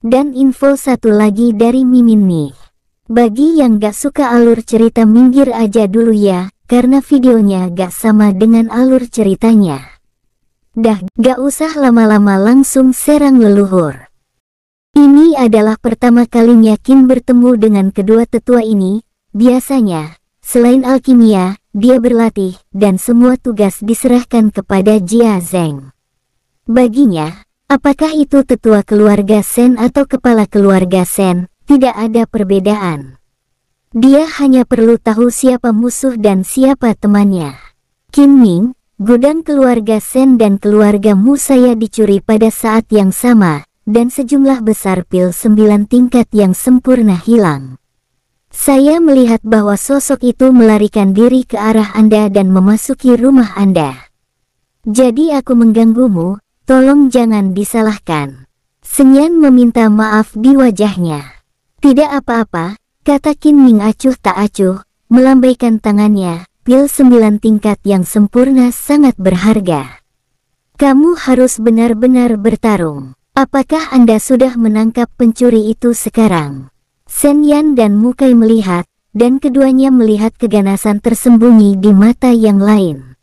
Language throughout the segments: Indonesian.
Dan info satu lagi dari Mimin nih. Bagi yang gak suka alur cerita minggir aja dulu ya, karena videonya gak sama dengan alur ceritanya. Dah, gak usah lama-lama langsung serang leluhur. Ini adalah pertama kalinya Kim bertemu dengan kedua tetua ini, biasanya, selain alkimia, dia berlatih, dan semua tugas diserahkan kepada Jia Zeng. Baginya, Apakah itu tetua keluarga Sen atau kepala keluarga Sen, tidak ada perbedaan. Dia hanya perlu tahu siapa musuh dan siapa temannya. Kim Ming, gudang keluarga Sen dan keluarga saya dicuri pada saat yang sama, dan sejumlah besar pil sembilan tingkat yang sempurna hilang. Saya melihat bahwa sosok itu melarikan diri ke arah Anda dan memasuki rumah Anda. Jadi aku mengganggumu, Tolong jangan disalahkan. Senyan meminta maaf di wajahnya. Tidak apa-apa, kata Kin Ming acuh tak acuh, melambaikan tangannya, pil sembilan tingkat yang sempurna sangat berharga. Kamu harus benar-benar bertarung. Apakah Anda sudah menangkap pencuri itu sekarang? Senyan dan Mukai melihat, dan keduanya melihat keganasan tersembunyi di mata yang lain.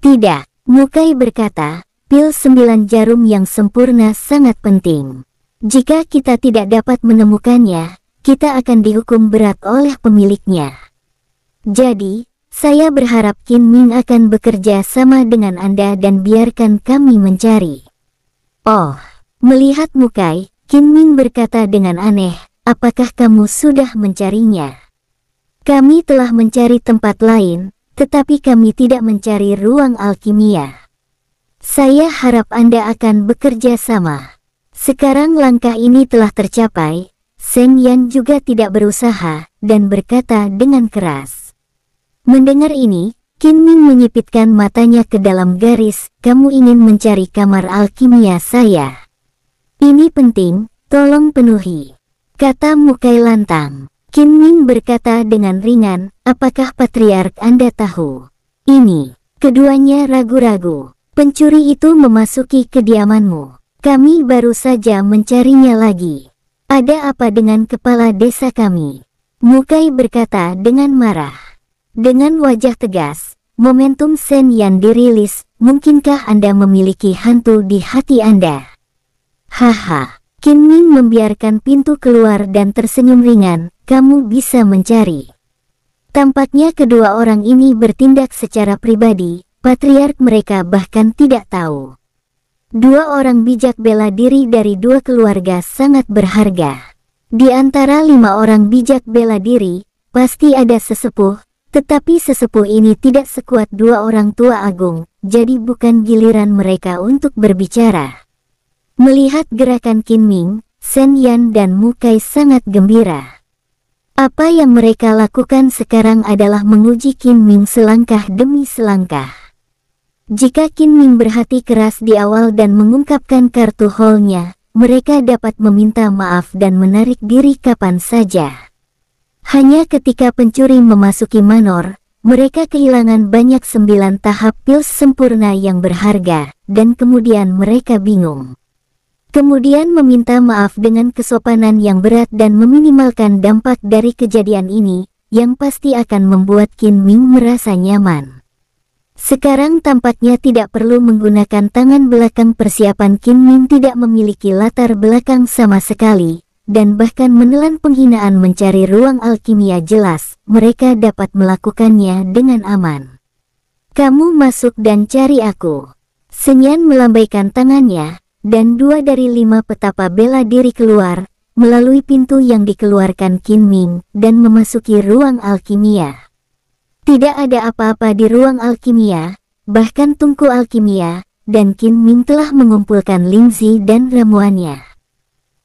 Tidak, Mukai berkata, pil sembilan jarum yang sempurna sangat penting. Jika kita tidak dapat menemukannya, kita akan dihukum berat oleh pemiliknya. Jadi, saya berharap Qin Ming akan bekerja sama dengan Anda dan biarkan kami mencari. Oh, melihat Mukai, Qin Ming berkata dengan aneh, apakah kamu sudah mencarinya? Kami telah mencari tempat lain, tetapi kami tidak mencari ruang alkimia. Saya harap Anda akan bekerja sama. Sekarang langkah ini telah tercapai, Seng Yan juga tidak berusaha dan berkata dengan keras. Mendengar ini, Qin Ming menyipitkan matanya ke dalam garis, kamu ingin mencari kamar alkimia saya. Ini penting, tolong penuhi. Kata Mukai lantang. Qin Ming berkata dengan ringan, apakah patriark Anda tahu? Ini, keduanya ragu-ragu. Pencuri itu memasuki kediamanmu. Kami baru saja mencarinya lagi. Ada apa dengan kepala desa kami? Mukai berkata dengan marah. Dengan wajah tegas, momentum sen yang dirilis, mungkinkah Anda memiliki hantu di hati Anda? Haha, Kim Ming membiarkan pintu keluar dan tersenyum ringan, kamu bisa mencari. Tampaknya kedua orang ini bertindak secara pribadi, patriark mereka bahkan tidak tahu. Dua orang bijak bela diri dari dua keluarga sangat berharga. Di antara lima orang bijak bela diri, pasti ada sesepuh, tetapi sesepuh ini tidak sekuat dua orang tua agung, jadi bukan giliran mereka untuk berbicara. Melihat gerakan Qin Ming, Shen Yan dan Mukai sangat gembira. Apa yang mereka lakukan sekarang adalah menguji Qin Ming selangkah demi selangkah. Jika Qin Ming berhati keras di awal dan mengungkapkan kartu holnya, mereka dapat meminta maaf dan menarik diri kapan saja. Hanya ketika pencuri memasuki manor, mereka kehilangan banyak sembilan tahap pil sempurna yang berharga, dan kemudian mereka bingung. Kemudian meminta maaf dengan kesopanan yang berat dan meminimalkan dampak dari kejadian ini, yang pasti akan membuat Qin Ming merasa nyaman. Sekarang tampaknya tidak perlu menggunakan tangan belakang persiapan Kim Min tidak memiliki latar belakang sama sekali, dan bahkan menelan penghinaan mencari ruang alkimia jelas, mereka dapat melakukannya dengan aman. Kamu masuk dan cari aku. Senyan melambaikan tangannya, dan dua dari lima petapa bela diri keluar, melalui pintu yang dikeluarkan Kim Ming, dan memasuki ruang alkimia. Tidak ada apa-apa di ruang alkimia, bahkan tungku alkimia, dan Qin Ming telah mengumpulkan Lingzi dan ramuannya.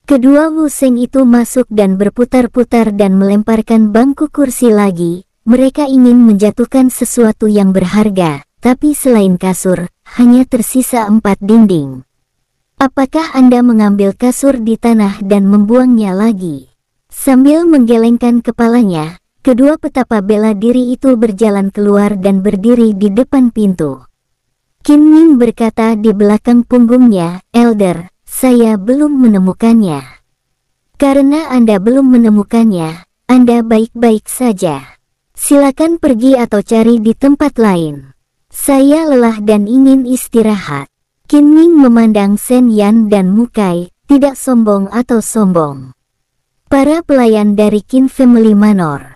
Kedua Wu Seng itu masuk dan berputar-putar dan melemparkan bangku kursi lagi. Mereka ingin menjatuhkan sesuatu yang berharga, tapi selain kasur, hanya tersisa empat dinding. Apakah Anda mengambil kasur di tanah dan membuangnya lagi? Sambil menggelengkan kepalanya, Kedua petapa bela diri itu berjalan keluar dan berdiri di depan pintu. Kim Min berkata di belakang punggungnya, Elder, saya belum menemukannya. Karena Anda belum menemukannya, Anda baik-baik saja. Silakan pergi atau cari di tempat lain. Saya lelah dan ingin istirahat. Kim Min memandang Sen Yan dan Mukai, tidak sombong atau sombong. Para pelayan dari Kim Family Manor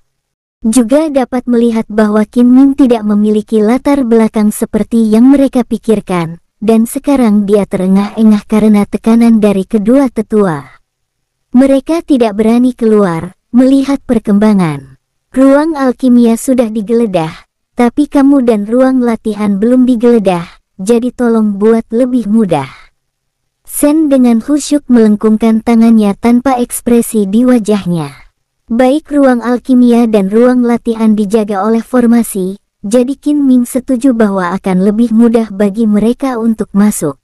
juga dapat melihat bahwa Kim Ming tidak memiliki latar belakang seperti yang mereka pikirkan, dan sekarang dia terengah-engah karena tekanan dari kedua tetua. Mereka tidak berani keluar, melihat perkembangan. Ruang alkimia sudah digeledah, tapi kamu dan ruang latihan belum digeledah, jadi tolong buat lebih mudah. Sen dengan khusyuk melengkungkan tangannya tanpa ekspresi di wajahnya. Baik ruang alkimia dan ruang latihan dijaga oleh formasi, jadi Qin Ming setuju bahwa akan lebih mudah bagi mereka untuk masuk.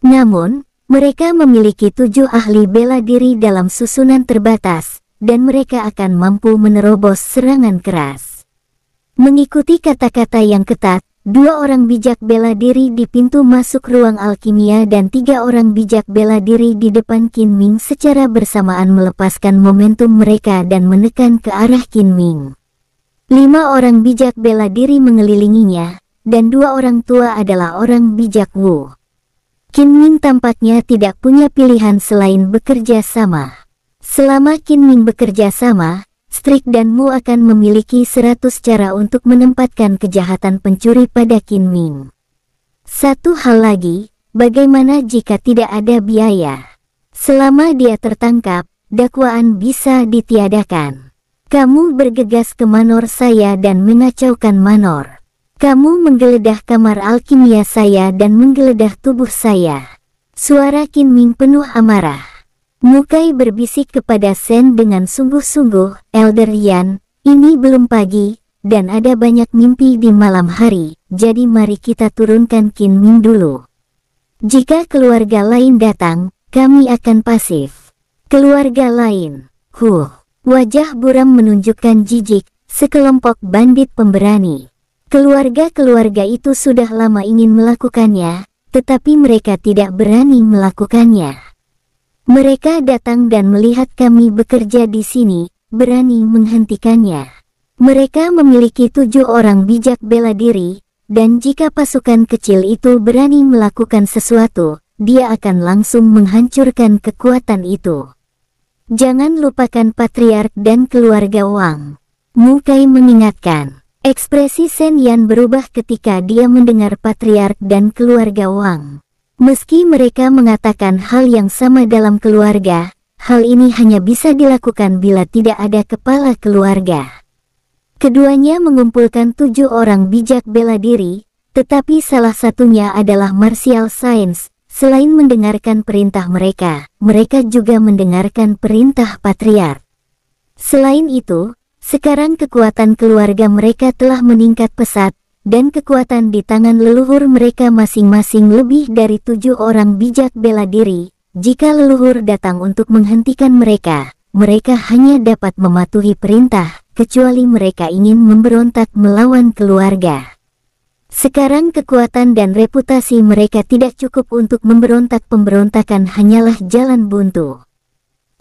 Namun, mereka memiliki tujuh ahli bela diri dalam susunan terbatas, dan mereka akan mampu menerobos serangan keras. Mengikuti kata-kata yang ketat, Dua orang bijak bela diri di pintu masuk ruang alkimia dan tiga orang bijak bela diri di depan Qin Ming secara bersamaan melepaskan momentum mereka dan menekan ke arah Qin Ming. Lima orang bijak bela diri mengelilinginya, dan dua orang tua adalah orang bijak Wu. Qin Ming tampaknya tidak punya pilihan selain bekerja sama. Selama Qin Ming bekerja sama, Strik dan Mu akan memiliki seratus cara untuk menempatkan kejahatan pencuri pada Qin Ming. Satu hal lagi, bagaimana jika tidak ada biaya? Selama dia tertangkap, dakwaan bisa ditiadakan. Kamu bergegas ke manor saya dan mengacaukan manor. Kamu menggeledah kamar alkimia saya dan menggeledah tubuh saya. Suara Qin Ming penuh amarah. Mukai berbisik kepada Sen dengan sungguh-sungguh, Elder Yan, ini belum pagi, dan ada banyak mimpi di malam hari, jadi mari kita turunkan Kin Ming dulu. Jika keluarga lain datang, kami akan pasif. Keluarga lain, huh, wajah buram menunjukkan jijik, sekelompok bandit pemberani. Keluarga-keluarga itu sudah lama ingin melakukannya, tetapi mereka tidak berani melakukannya. Mereka datang dan melihat kami bekerja di sini, berani menghentikannya. Mereka memiliki tujuh orang bijak bela diri, dan jika pasukan kecil itu berani melakukan sesuatu, dia akan langsung menghancurkan kekuatan itu. Jangan lupakan patriark dan keluarga Wang. Mukai mengingatkan, ekspresi Sen Yan berubah ketika dia mendengar patriark dan keluarga Wang. Meski mereka mengatakan hal yang sama dalam keluarga, hal ini hanya bisa dilakukan bila tidak ada kepala keluarga. Keduanya mengumpulkan tujuh orang bijak bela diri, tetapi salah satunya adalah Martial Science. Selain mendengarkan perintah mereka, mereka juga mendengarkan perintah patriar. Selain itu, sekarang kekuatan keluarga mereka telah meningkat pesat, dan kekuatan di tangan leluhur mereka masing-masing lebih dari tujuh orang bijak bela diri. Jika leluhur datang untuk menghentikan mereka, mereka hanya dapat mematuhi perintah, kecuali mereka ingin memberontak melawan keluarga. Sekarang kekuatan dan reputasi mereka tidak cukup untuk memberontak pemberontakan hanyalah jalan buntu.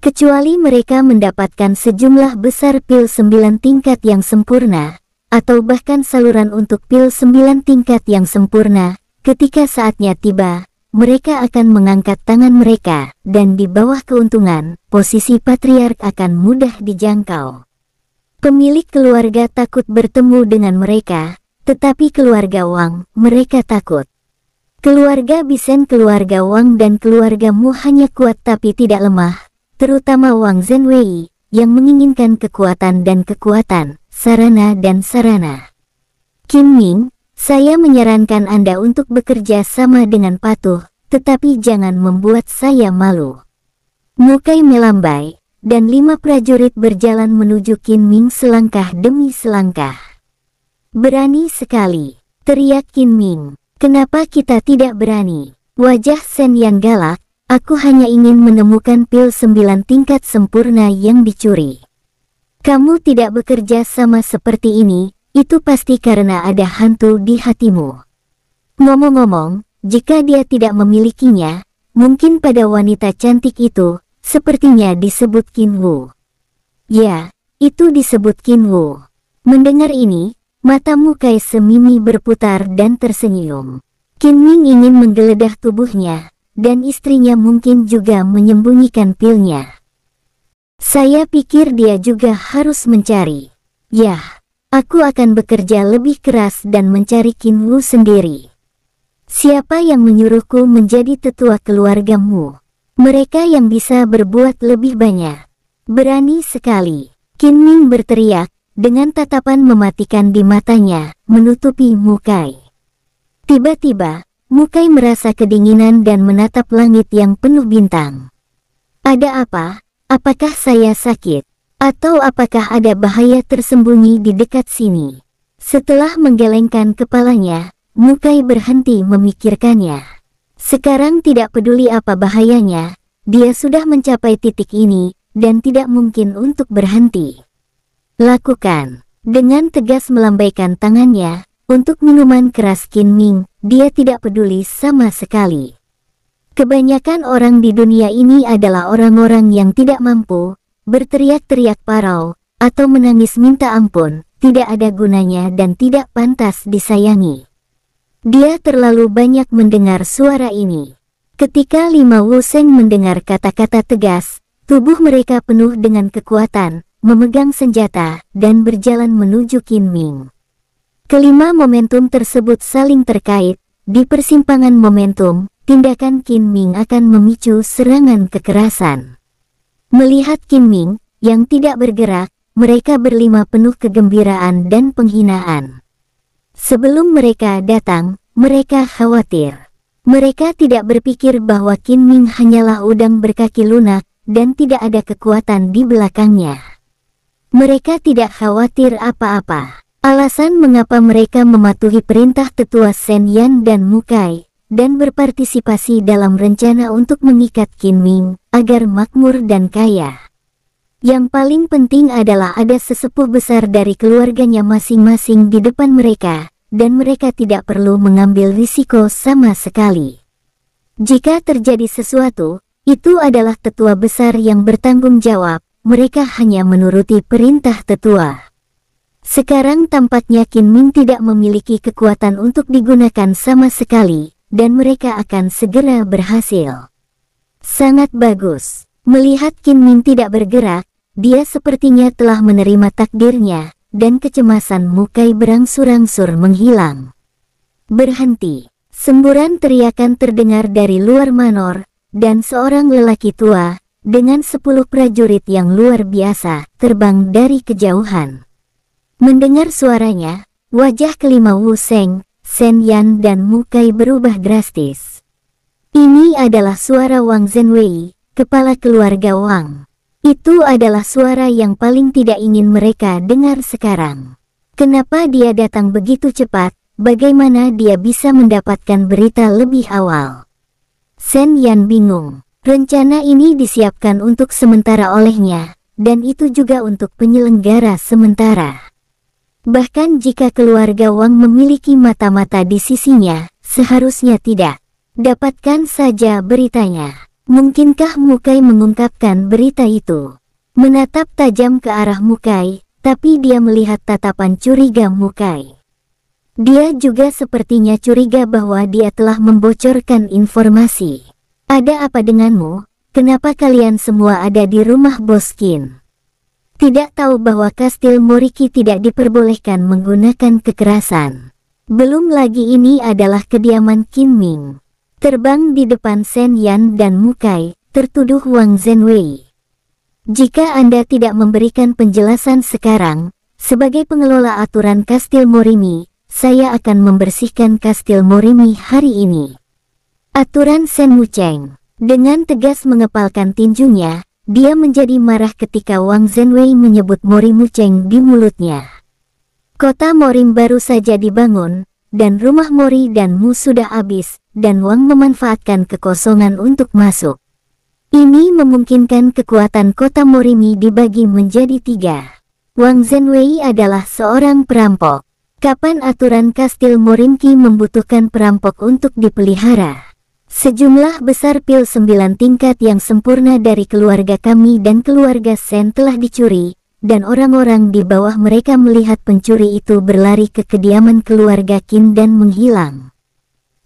Kecuali mereka mendapatkan sejumlah besar pil sembilan tingkat yang sempurna, atau bahkan saluran untuk pil sembilan tingkat yang sempurna, ketika saatnya tiba, mereka akan mengangkat tangan mereka, dan di bawah keuntungan, posisi patriark akan mudah dijangkau. Pemilik keluarga takut bertemu dengan mereka, tetapi keluarga Wang, mereka takut. Keluarga Bisen keluarga Wang dan keluargamu hanya kuat tapi tidak lemah, terutama Wang Zhenwei, yang menginginkan kekuatan dan kekuatan, sarana dan sarana. Kim Ming, saya menyarankan Anda untuk bekerja sama dengan patuh, tetapi jangan membuat saya malu. Mukai melambai, dan lima prajurit berjalan menuju Kim Ming selangkah demi selangkah. Berani sekali, teriak Kim Ming. Kenapa kita tidak berani? Wajah Sen yang galak, aku hanya ingin menemukan pil sembilan tingkat sempurna yang dicuri. Kamu tidak bekerja sama seperti ini, itu pasti karena ada hantu di hatimu. Ngomong-ngomong, jika dia tidak memilikinya, mungkin pada wanita cantik itu, sepertinya disebut Kinwu. Wu. Ya, itu disebut Kinwu. Wu. Mendengar ini, matamu Kai Semimi berputar dan tersenyum. Kin Ming ingin menggeledah tubuhnya, dan istrinya mungkin juga menyembunyikan pilnya. Saya pikir dia juga harus mencari. Yah, aku akan bekerja lebih keras dan mencari Wu sendiri. Siapa yang menyuruhku menjadi tetua keluargamu? Mereka yang bisa berbuat lebih banyak. Berani sekali. Ming berteriak, dengan tatapan mematikan di matanya, menutupi Mukai. Tiba-tiba, Mukai merasa kedinginan dan menatap langit yang penuh bintang. Ada apa? Apakah saya sakit? Atau apakah ada bahaya tersembunyi di dekat sini? Setelah menggelengkan kepalanya, Mukai berhenti memikirkannya. Sekarang tidak peduli apa bahayanya, dia sudah mencapai titik ini, dan tidak mungkin untuk berhenti. Lakukan. Dengan tegas melambaikan tangannya, untuk minuman keras Kin Ming, dia tidak peduli sama sekali. Kebanyakan orang di dunia ini adalah orang-orang yang tidak mampu, berteriak-teriak parau, atau menangis minta ampun, tidak ada gunanya dan tidak pantas disayangi. Dia terlalu banyak mendengar suara ini. Ketika Lima Wuseng mendengar kata-kata tegas, tubuh mereka penuh dengan kekuatan, memegang senjata, dan berjalan menuju Ming. Kelima momentum tersebut saling terkait, di persimpangan momentum, tindakan Kim Ming akan memicu serangan kekerasan. Melihat Kim Ming yang tidak bergerak, mereka berlima penuh kegembiraan dan penghinaan. Sebelum mereka datang, mereka khawatir. Mereka tidak berpikir bahwa Kim Ming hanyalah udang berkaki lunak dan tidak ada kekuatan di belakangnya. Mereka tidak khawatir apa-apa. Alasan mengapa mereka mematuhi perintah tetua Sen Yan dan Mukai dan berpartisipasi dalam rencana untuk mengikat Ming agar makmur dan kaya. Yang paling penting adalah ada sesepuh besar dari keluarganya masing-masing di depan mereka, dan mereka tidak perlu mengambil risiko sama sekali. Jika terjadi sesuatu, itu adalah tetua besar yang bertanggung jawab, mereka hanya menuruti perintah tetua. Sekarang tampaknya Kin Ming tidak memiliki kekuatan untuk digunakan sama sekali, dan mereka akan segera berhasil. Sangat bagus. Melihat Qin Min tidak bergerak, dia sepertinya telah menerima takdirnya, dan kecemasan Mukai berangsur-angsur menghilang. Berhenti. Semburan teriakan terdengar dari luar manor, dan seorang lelaki tua, dengan sepuluh prajurit yang luar biasa, terbang dari kejauhan. Mendengar suaranya, wajah kelima Wu Seng, Sen Yan dan Mukai berubah drastis. Ini adalah suara Wang Zhenwei, kepala keluarga Wang. Itu adalah suara yang paling tidak ingin mereka dengar sekarang. Kenapa dia datang begitu cepat, bagaimana dia bisa mendapatkan berita lebih awal? Sen Yan bingung. Rencana ini disiapkan untuk sementara olehnya, dan itu juga untuk penyelenggara sementara. Bahkan jika keluarga Wang memiliki mata-mata di sisinya, seharusnya tidak. Dapatkan saja beritanya. Mungkinkah Mukai mengungkapkan berita itu? Menatap tajam ke arah Mukai, tapi dia melihat tatapan curiga Mukai. Dia juga sepertinya curiga bahwa dia telah membocorkan informasi. Ada apa denganmu? Kenapa kalian semua ada di rumah Boskin? tidak tahu bahwa kastil Moriki tidak diperbolehkan menggunakan kekerasan. Belum lagi ini adalah kediaman Kim Ming. Terbang di depan Shen Yan dan Mukai, tertuduh Wang Zhenwei. Jika Anda tidak memberikan penjelasan sekarang, sebagai pengelola aturan kastil Morimi, saya akan membersihkan kastil Morimi hari ini. Aturan Shen Mucheng, dengan tegas mengepalkan tinjunya, dia menjadi marah ketika Wang Zhenwei menyebut Morimu Cheng di mulutnya. Kota Morim baru saja dibangun, dan rumah Mori dan Mu sudah habis, dan Wang memanfaatkan kekosongan untuk masuk. Ini memungkinkan kekuatan kota Morimi dibagi menjadi tiga. Wang Zhenwei adalah seorang perampok. Kapan aturan kastil Morimki membutuhkan perampok untuk dipelihara? Sejumlah besar pil sembilan tingkat yang sempurna dari keluarga kami dan keluarga Sen telah dicuri, dan orang-orang di bawah mereka melihat pencuri itu berlari ke kediaman keluarga Kim dan menghilang.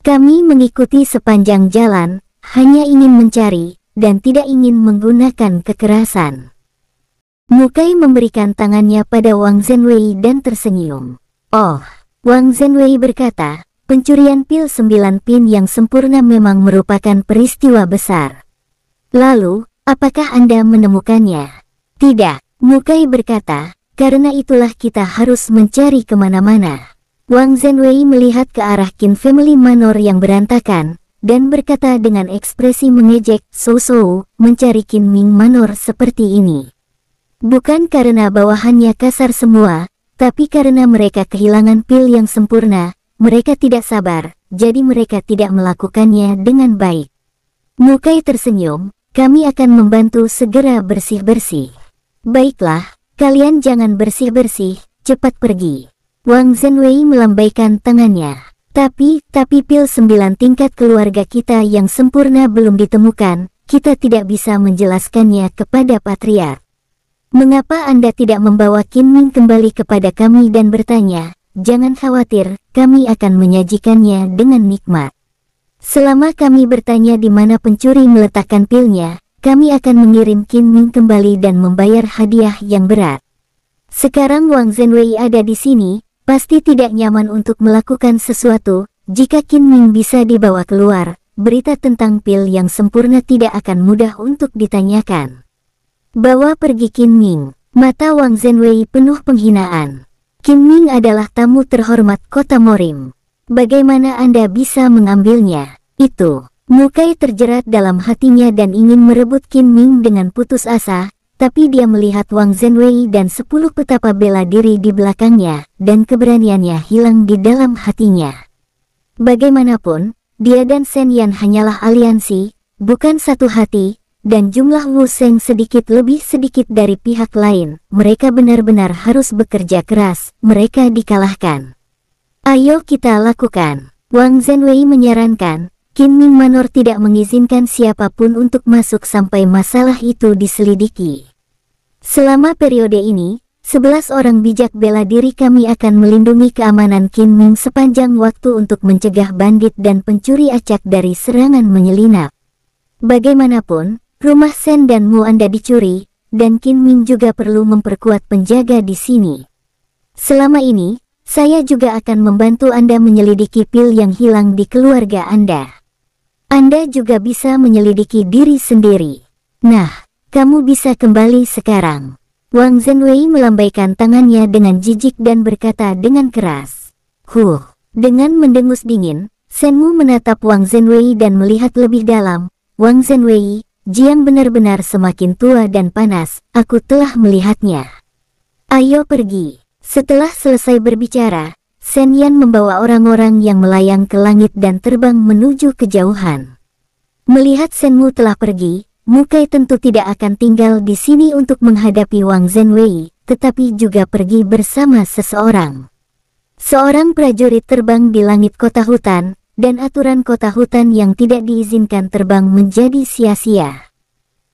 Kami mengikuti sepanjang jalan, hanya ingin mencari, dan tidak ingin menggunakan kekerasan. Mukai memberikan tangannya pada Wang Zhenwei dan tersenyum. Oh, Wang Zhenwei berkata, Pencurian pil 9 pin yang sempurna memang merupakan peristiwa besar. Lalu, apakah Anda menemukannya? Tidak, Mukai berkata, karena itulah kita harus mencari kemana-mana. Wang Zhenwei melihat ke arah Qin Family Manor yang berantakan, dan berkata dengan ekspresi mengejek, so-so, mencari Qin Ming Manor seperti ini. Bukan karena bawahannya kasar semua, tapi karena mereka kehilangan pil yang sempurna, mereka tidak sabar, jadi mereka tidak melakukannya dengan baik. Mukai tersenyum, kami akan membantu segera bersih-bersih. Baiklah, kalian jangan bersih-bersih, cepat pergi. Wang Zhenwei melambaikan tangannya. Tapi, tapi pil sembilan tingkat keluarga kita yang sempurna belum ditemukan, kita tidak bisa menjelaskannya kepada Patriark. Mengapa Anda tidak membawa Qin Ming kembali kepada kami dan bertanya, Jangan khawatir, kami akan menyajikannya dengan nikmat. Selama kami bertanya di mana pencuri meletakkan pilnya, kami akan mengirim Qin Ming kembali dan membayar hadiah yang berat. Sekarang Wang Zhenwei ada di sini, pasti tidak nyaman untuk melakukan sesuatu, jika Qin Ming bisa dibawa keluar, berita tentang pil yang sempurna tidak akan mudah untuk ditanyakan. Bawa pergi Qin Ming, mata Wang Zhenwei penuh penghinaan. Kim Ming adalah tamu terhormat kota Morim. Bagaimana Anda bisa mengambilnya? Itu. Mukai terjerat dalam hatinya dan ingin merebut Kim Ming dengan putus asa, tapi dia melihat Wang Zhenwei dan sepuluh petapa bela diri di belakangnya, dan keberaniannya hilang di dalam hatinya. Bagaimanapun, dia dan Shen Yan hanyalah aliansi, bukan satu hati, dan jumlah Wu Seng sedikit lebih sedikit dari pihak lain, mereka benar-benar harus bekerja keras, mereka dikalahkan. Ayo kita lakukan. Wang Zhenwei menyarankan, Qin Ming Manor tidak mengizinkan siapapun untuk masuk sampai masalah itu diselidiki. Selama periode ini, sebelas orang bijak bela diri kami akan melindungi keamanan Qin Ming sepanjang waktu untuk mencegah bandit dan pencuri acak dari serangan menyelinap. Bagaimanapun, Rumah Sen dan Mu anda dicuri, dan Qin Min juga perlu memperkuat penjaga di sini. Selama ini, saya juga akan membantu Anda menyelidiki pil yang hilang di keluarga Anda. Anda juga bisa menyelidiki diri sendiri. Nah, kamu bisa kembali sekarang. Wang Zhenwei melambaikan tangannya dengan jijik dan berkata dengan keras. Huh, dengan mendengus dingin, Senmu menatap Wang Zhenwei dan melihat lebih dalam. Wang Zhenwei, Jiang benar-benar semakin tua dan panas, aku telah melihatnya. Ayo pergi. Setelah selesai berbicara, Sen Yan membawa orang-orang yang melayang ke langit dan terbang menuju kejauhan. Melihat Mu telah pergi, Mukai tentu tidak akan tinggal di sini untuk menghadapi Wang Zhenwei, tetapi juga pergi bersama seseorang. Seorang prajurit terbang di langit kota hutan, dan aturan kota hutan yang tidak diizinkan terbang menjadi sia-sia.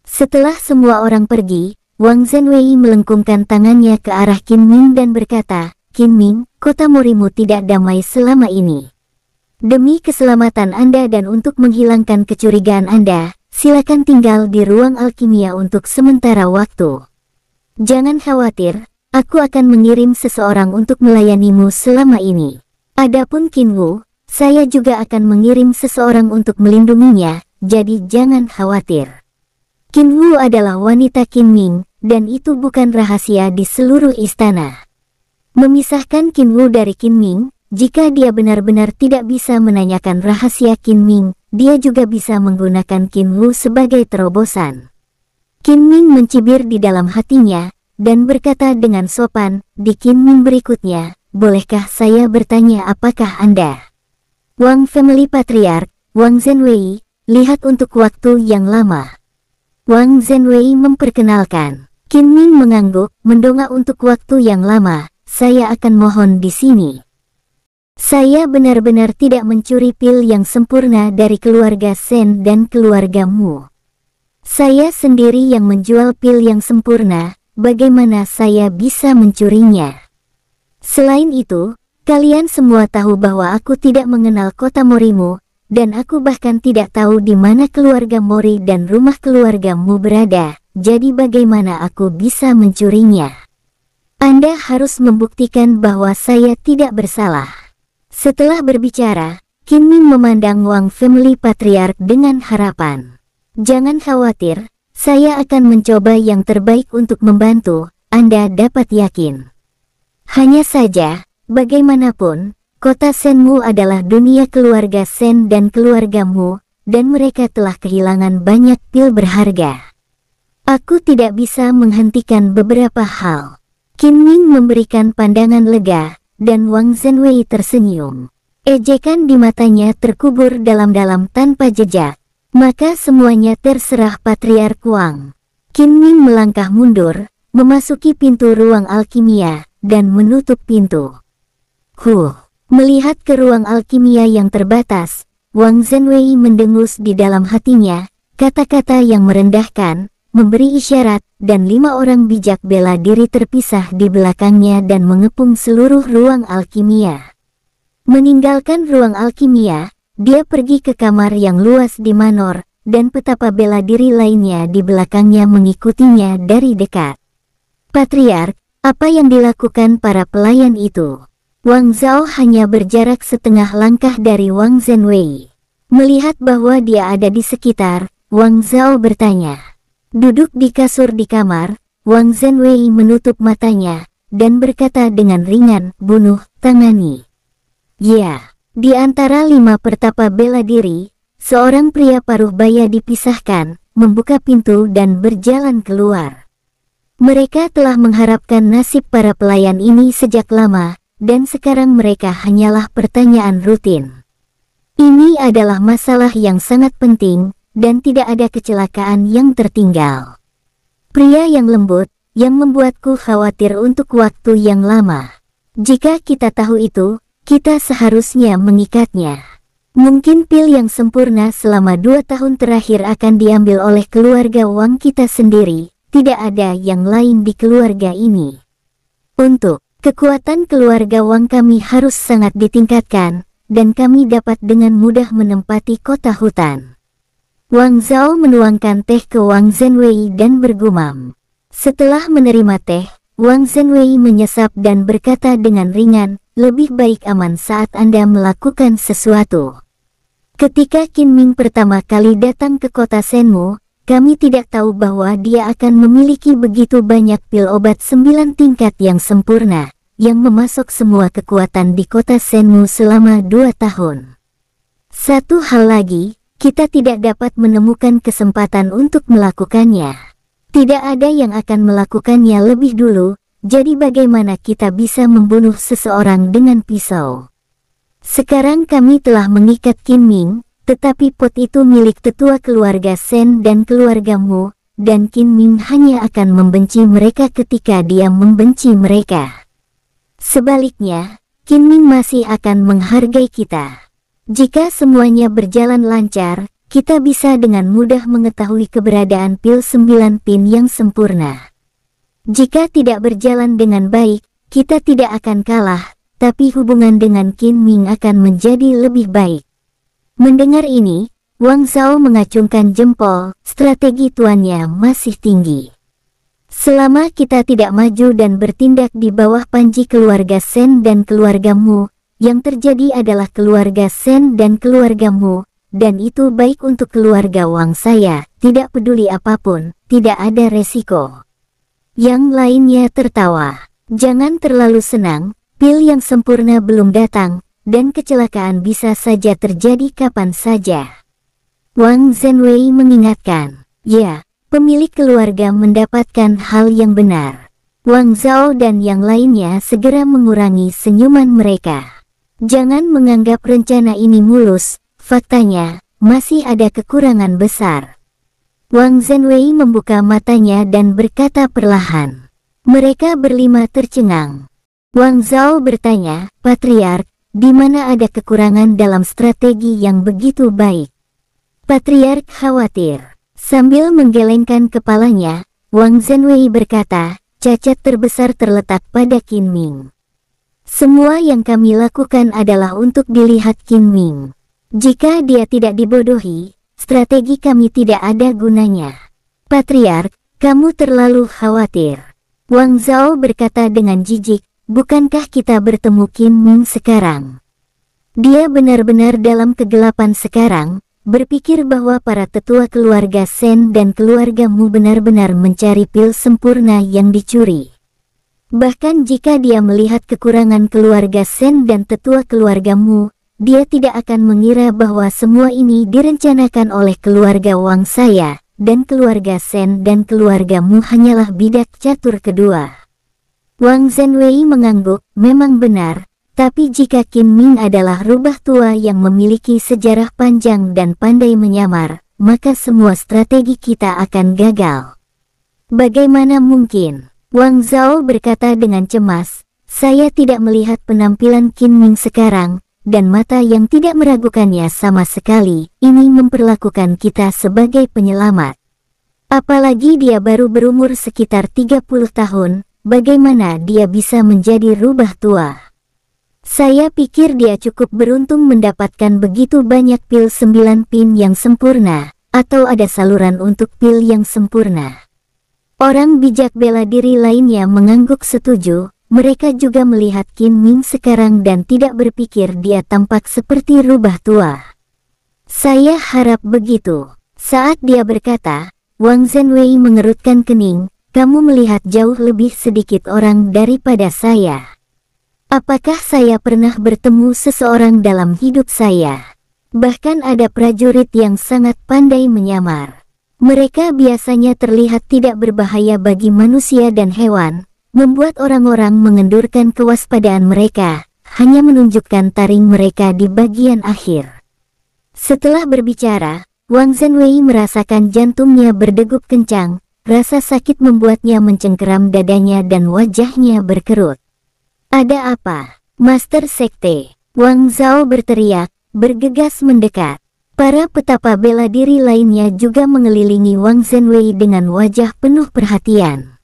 Setelah semua orang pergi, Wang Zhenwei melengkungkan tangannya ke arah Qin Ming dan berkata, Qin Ming, kota murimu tidak damai selama ini. Demi keselamatan Anda dan untuk menghilangkan kecurigaan Anda, silakan tinggal di ruang alkimia untuk sementara waktu. Jangan khawatir, aku akan mengirim seseorang untuk melayanimu selama ini. Adapun Qin Wu, saya juga akan mengirim seseorang untuk melindunginya, jadi jangan khawatir. Qin Wu adalah wanita Qin Ming, dan itu bukan rahasia di seluruh istana. Memisahkan Qin Wu dari Qin Ming, jika dia benar-benar tidak bisa menanyakan rahasia Qin Ming, dia juga bisa menggunakan Qin Wu sebagai terobosan. Qin Ming mencibir di dalam hatinya, dan berkata dengan sopan, di Qin Ming berikutnya, bolehkah saya bertanya apakah Anda? Wang Family Patriarch Wang Zhenwei, lihat untuk waktu yang lama. Wang Zhenwei memperkenalkan. Qin Ming mengangguk, mendongak untuk waktu yang lama, saya akan mohon di sini. Saya benar-benar tidak mencuri pil yang sempurna dari keluarga Sen dan keluargamu. Saya sendiri yang menjual pil yang sempurna, bagaimana saya bisa mencurinya? Selain itu, Kalian semua tahu bahwa aku tidak mengenal kota Morimu, dan aku bahkan tidak tahu di mana keluarga Mori dan rumah keluargamu berada, jadi bagaimana aku bisa mencurinya? Anda harus membuktikan bahwa saya tidak bersalah. Setelah berbicara, Kim Min memandang Wang Family Patriark dengan harapan. Jangan khawatir, saya akan mencoba yang terbaik untuk membantu, Anda dapat yakin. Hanya saja, Bagaimanapun, kota Senmu adalah dunia keluarga Sen dan keluargamu, dan mereka telah kehilangan banyak pil berharga. Aku tidak bisa menghentikan beberapa hal. Qin Ming memberikan pandangan lega, dan Wang Zhenwei tersenyum. Ejekan di matanya terkubur dalam-dalam tanpa jejak. Maka semuanya terserah Patriark Wang. Qin Ming melangkah mundur, memasuki pintu ruang alkimia, dan menutup pintu. Huh, melihat ke ruang alkimia yang terbatas, Wang Zhenwei mendengus di dalam hatinya, kata-kata yang merendahkan, memberi isyarat, dan lima orang bijak bela diri terpisah di belakangnya dan mengepung seluruh ruang alkimia. Meninggalkan ruang alkimia, dia pergi ke kamar yang luas di Manor, dan petapa bela diri lainnya di belakangnya mengikutinya dari dekat. Patriark, apa yang dilakukan para pelayan itu? Wang Zhao hanya berjarak setengah langkah dari Wang Zhenwei. Melihat bahwa dia ada di sekitar, Wang Zhao bertanya. Duduk di kasur di kamar, Wang Zhenwei menutup matanya dan berkata dengan ringan, bunuh, tangani. Ya, di antara lima pertapa bela diri, seorang pria paruh baya dipisahkan, membuka pintu dan berjalan keluar. Mereka telah mengharapkan nasib para pelayan ini sejak lama, dan sekarang mereka hanyalah pertanyaan rutin. Ini adalah masalah yang sangat penting, dan tidak ada kecelakaan yang tertinggal. Pria yang lembut, yang membuatku khawatir untuk waktu yang lama. Jika kita tahu itu, kita seharusnya mengikatnya. Mungkin pil yang sempurna selama dua tahun terakhir akan diambil oleh keluarga Wang kita sendiri, tidak ada yang lain di keluarga ini. Untuk Kekuatan keluarga Wang kami harus sangat ditingkatkan, dan kami dapat dengan mudah menempati kota hutan. Wang Zhao menuangkan teh ke Wang Zhenwei dan bergumam. Setelah menerima teh, Wang Zhenwei menyesap dan berkata dengan ringan, lebih baik aman saat Anda melakukan sesuatu. Ketika Qin Ming pertama kali datang ke kota Senmu, kami tidak tahu bahwa dia akan memiliki begitu banyak pil obat sembilan tingkat yang sempurna, yang memasok semua kekuatan di kota Senmu selama dua tahun. Satu hal lagi, kita tidak dapat menemukan kesempatan untuk melakukannya. Tidak ada yang akan melakukannya lebih dulu, jadi bagaimana kita bisa membunuh seseorang dengan pisau? Sekarang kami telah mengikat Kim Ming, tetapi pot itu milik tetua keluarga Sen dan keluarga Mu, dan Kim Ming hanya akan membenci mereka ketika dia membenci mereka. Sebaliknya, Kim Ming masih akan menghargai kita. Jika semuanya berjalan lancar, kita bisa dengan mudah mengetahui keberadaan pil sembilan pin yang sempurna. Jika tidak berjalan dengan baik, kita tidak akan kalah, tapi hubungan dengan Kim Ming akan menjadi lebih baik. Mendengar ini, Wang Zhao mengacungkan jempol, strategi tuannya masih tinggi. Selama kita tidak maju dan bertindak di bawah panji keluarga Sen dan keluargamu, yang terjadi adalah keluarga Sen dan keluargamu, dan itu baik untuk keluarga Wang saya, tidak peduli apapun, tidak ada resiko. Yang lainnya tertawa. Jangan terlalu senang, pil yang sempurna belum datang, dan kecelakaan bisa saja terjadi kapan saja. Wang Zhenwei mengingatkan, ya, pemilik keluarga mendapatkan hal yang benar. Wang Zhao dan yang lainnya segera mengurangi senyuman mereka. Jangan menganggap rencana ini mulus, faktanya, masih ada kekurangan besar. Wang Zhenwei membuka matanya dan berkata perlahan. Mereka berlima tercengang. Wang Zhao bertanya, Patriark, di mana ada kekurangan dalam strategi yang begitu baik. Patriark khawatir. Sambil menggelengkan kepalanya, Wang Zhenwei berkata, cacat terbesar terletak pada Qin Ming. Semua yang kami lakukan adalah untuk dilihat Qin Ming. Jika dia tidak dibodohi, strategi kami tidak ada gunanya. Patriark, kamu terlalu khawatir. Wang Zhao berkata dengan jijik, bukankah kita bertemu Kim Ming sekarang? Dia benar-benar dalam kegelapan sekarang, berpikir bahwa para tetua keluarga Sen dan keluargamu benar-benar mencari pil sempurna yang dicuri. Bahkan jika dia melihat kekurangan keluarga Sen dan tetua keluargamu, dia tidak akan mengira bahwa semua ini direncanakan oleh keluarga Wang saya, dan keluarga Sen dan keluargamu hanyalah bidak catur kedua. Wang Zhenwei mengangguk, memang benar, tapi jika Qin Ming adalah rubah tua yang memiliki sejarah panjang dan pandai menyamar, maka semua strategi kita akan gagal. Bagaimana mungkin? Wang Zhao berkata dengan cemas, saya tidak melihat penampilan Qin Ming sekarang, dan mata yang tidak meragukannya sama sekali, ini memperlakukan kita sebagai penyelamat. Apalagi dia baru berumur sekitar 30 tahun, bagaimana dia bisa menjadi rubah tua. Saya pikir dia cukup beruntung mendapatkan begitu banyak pil 9 pin yang sempurna, atau ada saluran untuk pil yang sempurna. Orang bijak bela diri lainnya mengangguk setuju, mereka juga melihat Kim Ming sekarang dan tidak berpikir dia tampak seperti rubah tua. Saya harap begitu. Saat dia berkata, Wang Zhenwei mengerutkan kening, kamu melihat jauh lebih sedikit orang daripada saya. Apakah saya pernah bertemu seseorang dalam hidup saya? Bahkan ada prajurit yang sangat pandai menyamar. Mereka biasanya terlihat tidak berbahaya bagi manusia dan hewan, membuat orang-orang mengendurkan kewaspadaan mereka, hanya menunjukkan taring mereka di bagian akhir. Setelah berbicara, Wang Zhenwei merasakan jantungnya berdegup kencang, Rasa sakit membuatnya mencengkeram dadanya dan wajahnya berkerut. Ada apa? Master Sekte, Wang Zhao berteriak, bergegas mendekat. Para petapa bela diri lainnya juga mengelilingi Wang Zhenwei dengan wajah penuh perhatian.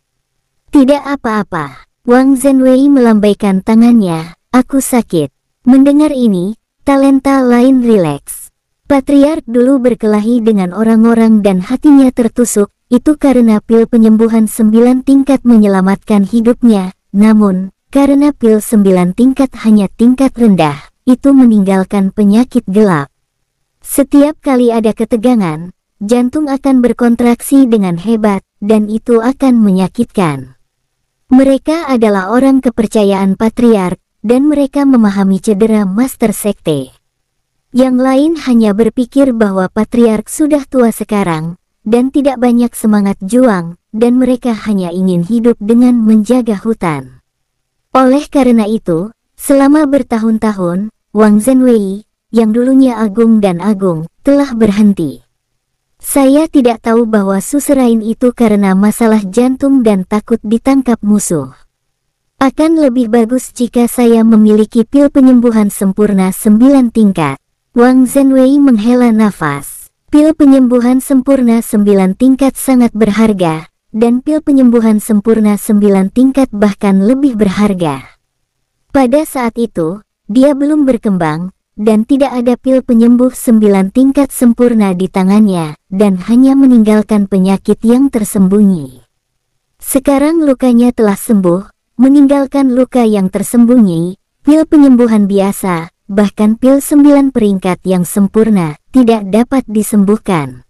Tidak apa-apa, Wang Zhenwei melambaikan tangannya, aku sakit. Mendengar ini, talenta lain rileks. Patriark dulu berkelahi dengan orang-orang dan hatinya tertusuk, itu karena pil penyembuhan sembilan tingkat menyelamatkan hidupnya, namun, karena pil sembilan tingkat hanya tingkat rendah, itu meninggalkan penyakit gelap. Setiap kali ada ketegangan, jantung akan berkontraksi dengan hebat, dan itu akan menyakitkan. Mereka adalah orang kepercayaan patriark, dan mereka memahami cedera master sekte. Yang lain hanya berpikir bahwa patriark sudah tua sekarang, dan tidak banyak semangat juang, dan mereka hanya ingin hidup dengan menjaga hutan. Oleh karena itu, selama bertahun-tahun, Wang Zhenwei, yang dulunya agung dan agung, telah berhenti. Saya tidak tahu bahwa suserain itu karena masalah jantung dan takut ditangkap musuh. Akan lebih bagus jika saya memiliki pil penyembuhan sempurna sembilan tingkat. Wang Zhenwei menghela nafas. Pil penyembuhan sempurna sembilan tingkat sangat berharga, dan pil penyembuhan sempurna sembilan tingkat bahkan lebih berharga. Pada saat itu, dia belum berkembang, dan tidak ada pil penyembuh sembilan tingkat sempurna di tangannya, dan hanya meninggalkan penyakit yang tersembunyi. Sekarang lukanya telah sembuh, meninggalkan luka yang tersembunyi, pil penyembuhan biasa, bahkan pil sembilan peringkat yang sempurna tidak dapat disembuhkan.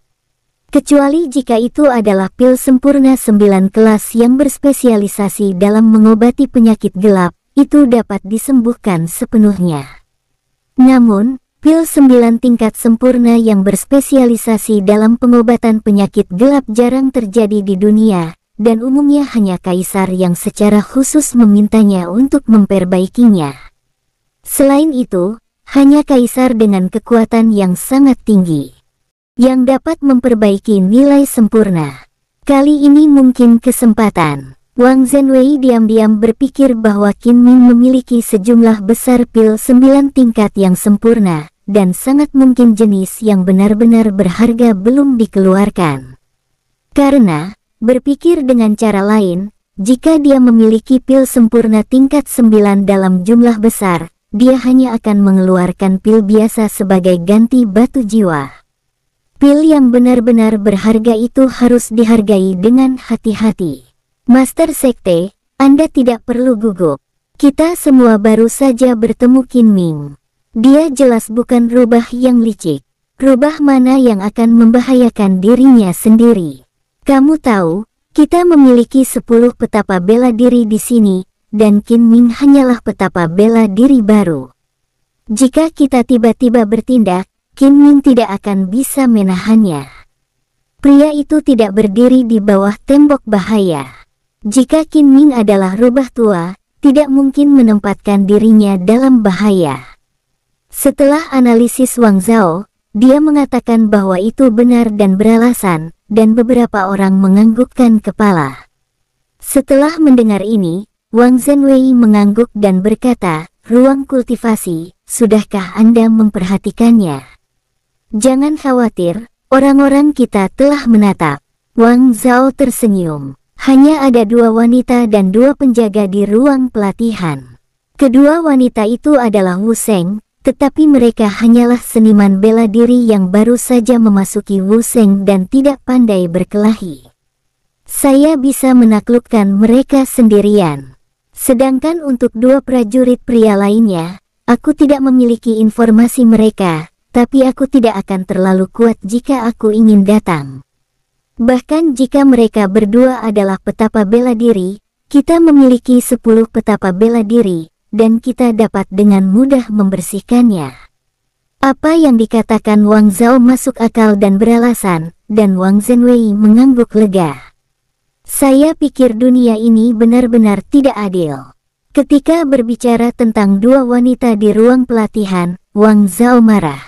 Kecuali jika itu adalah pil sempurna sembilan kelas yang berspesialisasi dalam mengobati penyakit gelap, itu dapat disembuhkan sepenuhnya. Namun, pil sembilan tingkat sempurna yang berspesialisasi dalam pengobatan penyakit gelap jarang terjadi di dunia, dan umumnya hanya kaisar yang secara khusus memintanya untuk memperbaikinya. Selain itu, hanya kaisar dengan kekuatan yang sangat tinggi yang dapat memperbaiki nilai sempurna. Kali ini mungkin kesempatan. Wang Zhenwei diam-diam berpikir bahwa Qin Min memiliki sejumlah besar pil sembilan tingkat yang sempurna, dan sangat mungkin jenis yang benar-benar berharga belum dikeluarkan. Karena, berpikir dengan cara lain, jika dia memiliki pil sempurna tingkat sembilan dalam jumlah besar, dia hanya akan mengeluarkan pil biasa sebagai ganti batu jiwa. Pil yang benar-benar berharga itu harus dihargai dengan hati-hati. Master Sekte, Anda tidak perlu gugup. Kita semua baru saja bertemu Qin Ming. Dia jelas bukan rubah yang licik. Rubah mana yang akan membahayakan dirinya sendiri. Kamu tahu, kita memiliki 10 petapa bela diri di sini, dan Kim Ming hanyalah petapa bela diri baru. Jika kita tiba-tiba bertindak, Kim Ming tidak akan bisa menahannya. Pria itu tidak berdiri di bawah tembok bahaya. Jika Kim Ming adalah rubah tua, tidak mungkin menempatkan dirinya dalam bahaya. Setelah analisis Wang Zhao, dia mengatakan bahwa itu benar dan beralasan, dan beberapa orang menganggukkan kepala. Setelah mendengar ini, Wang Zhenwei mengangguk dan berkata, ruang kultivasi, sudahkah Anda memperhatikannya? Jangan khawatir, orang-orang kita telah menatap. Wang Zhao tersenyum. Hanya ada dua wanita dan dua penjaga di ruang pelatihan. Kedua wanita itu adalah Wu Seng, tetapi mereka hanyalah seniman bela diri yang baru saja memasuki Wu Seng dan tidak pandai berkelahi. Saya bisa menaklukkan mereka sendirian. Sedangkan untuk dua prajurit pria lainnya, aku tidak memiliki informasi mereka, tapi aku tidak akan terlalu kuat jika aku ingin datang. Bahkan jika mereka berdua adalah petapa bela diri, kita memiliki sepuluh petapa bela diri, dan kita dapat dengan mudah membersihkannya. Apa yang dikatakan Wang Zhao masuk akal dan beralasan, dan Wang Zhenwei mengangguk lega. Saya pikir dunia ini benar-benar tidak adil. Ketika berbicara tentang dua wanita di ruang pelatihan, Wang Zhao marah.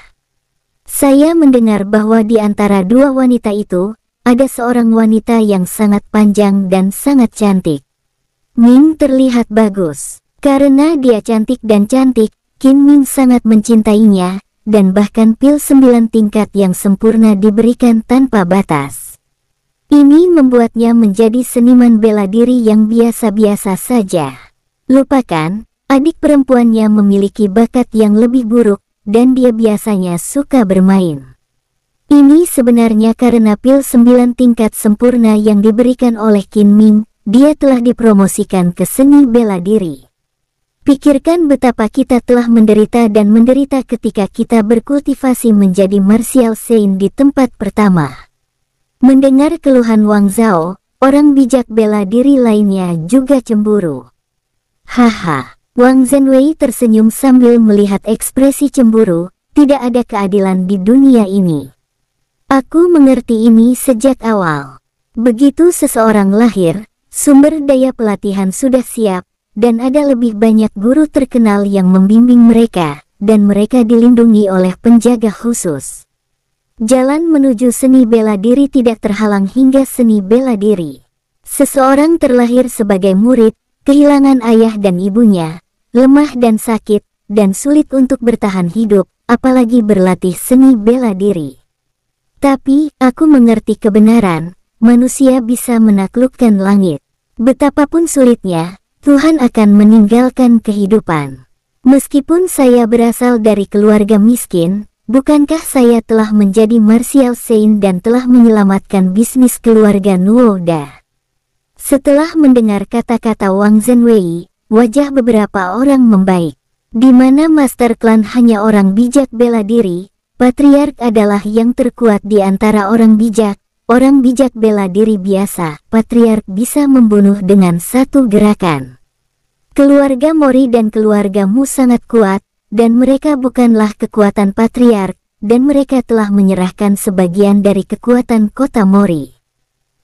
Saya mendengar bahwa di antara dua wanita itu, ada seorang wanita yang sangat panjang dan sangat cantik. Ming terlihat bagus. Karena dia cantik dan cantik, Kim Ming sangat mencintainya, dan bahkan pil sembilan tingkat yang sempurna diberikan tanpa batas. Ini membuatnya menjadi seniman bela diri yang biasa-biasa saja. Lupakan, adik perempuannya memiliki bakat yang lebih buruk dan dia biasanya suka bermain. Ini sebenarnya karena pil sembilan tingkat sempurna yang diberikan oleh Kin Ming, dia telah dipromosikan ke seni bela diri. Pikirkan betapa kita telah menderita dan menderita ketika kita berkultivasi menjadi martial saint di tempat pertama. Mendengar keluhan Wang Zhao, orang bijak bela diri lainnya juga cemburu. Haha, Wang Zhenwei tersenyum sambil melihat ekspresi cemburu, tidak ada keadilan di dunia ini. Aku mengerti ini sejak awal. Begitu seseorang lahir, sumber daya pelatihan sudah siap, dan ada lebih banyak guru terkenal yang membimbing mereka, dan mereka dilindungi oleh penjaga khusus. Jalan menuju seni bela diri tidak terhalang hingga seni bela diri. Seseorang terlahir sebagai murid, kehilangan ayah dan ibunya, lemah dan sakit, dan sulit untuk bertahan hidup, apalagi berlatih seni bela diri. Tapi, aku mengerti kebenaran, manusia bisa menaklukkan langit. Betapapun sulitnya, Tuhan akan meninggalkan kehidupan. Meskipun saya berasal dari keluarga miskin, Bukankah saya telah menjadi Martial Saint dan telah menyelamatkan bisnis keluarga Nuoda? Setelah mendengar kata-kata Wang Zhenwei, wajah beberapa orang membaik. Di mana Master Clan hanya orang bijak bela diri, Patriark adalah yang terkuat di antara orang bijak. Orang bijak bela diri biasa, Patriark bisa membunuh dengan satu gerakan. Keluarga Mori dan keluargamu sangat kuat, dan mereka bukanlah kekuatan patriark, dan mereka telah menyerahkan sebagian dari kekuatan kota Mori.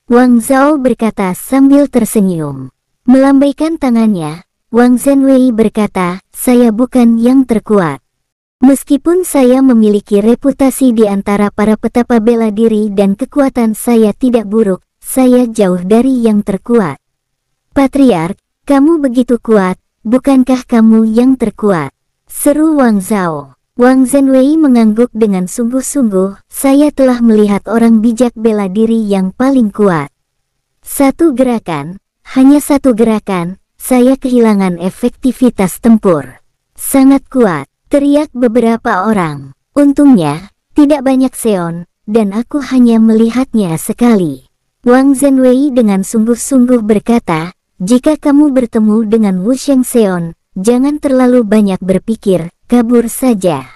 Wang Zhao berkata sambil tersenyum. Melambaikan tangannya, Wang Zhenwei berkata, saya bukan yang terkuat. Meskipun saya memiliki reputasi di antara para petapa bela diri dan kekuatan saya tidak buruk, saya jauh dari yang terkuat. Patriark, kamu begitu kuat, bukankah kamu yang terkuat? Seru Wang Zhao. Wang Zhenwei mengangguk dengan sungguh-sungguh, saya telah melihat orang bijak bela diri yang paling kuat. Satu gerakan, hanya satu gerakan, saya kehilangan efektivitas tempur. Sangat kuat, teriak beberapa orang. Untungnya, tidak banyak seon, dan aku hanya melihatnya sekali. Wang Zhenwei dengan sungguh-sungguh berkata, jika kamu bertemu dengan Wu Sheng Seon, Jangan terlalu banyak berpikir, kabur saja.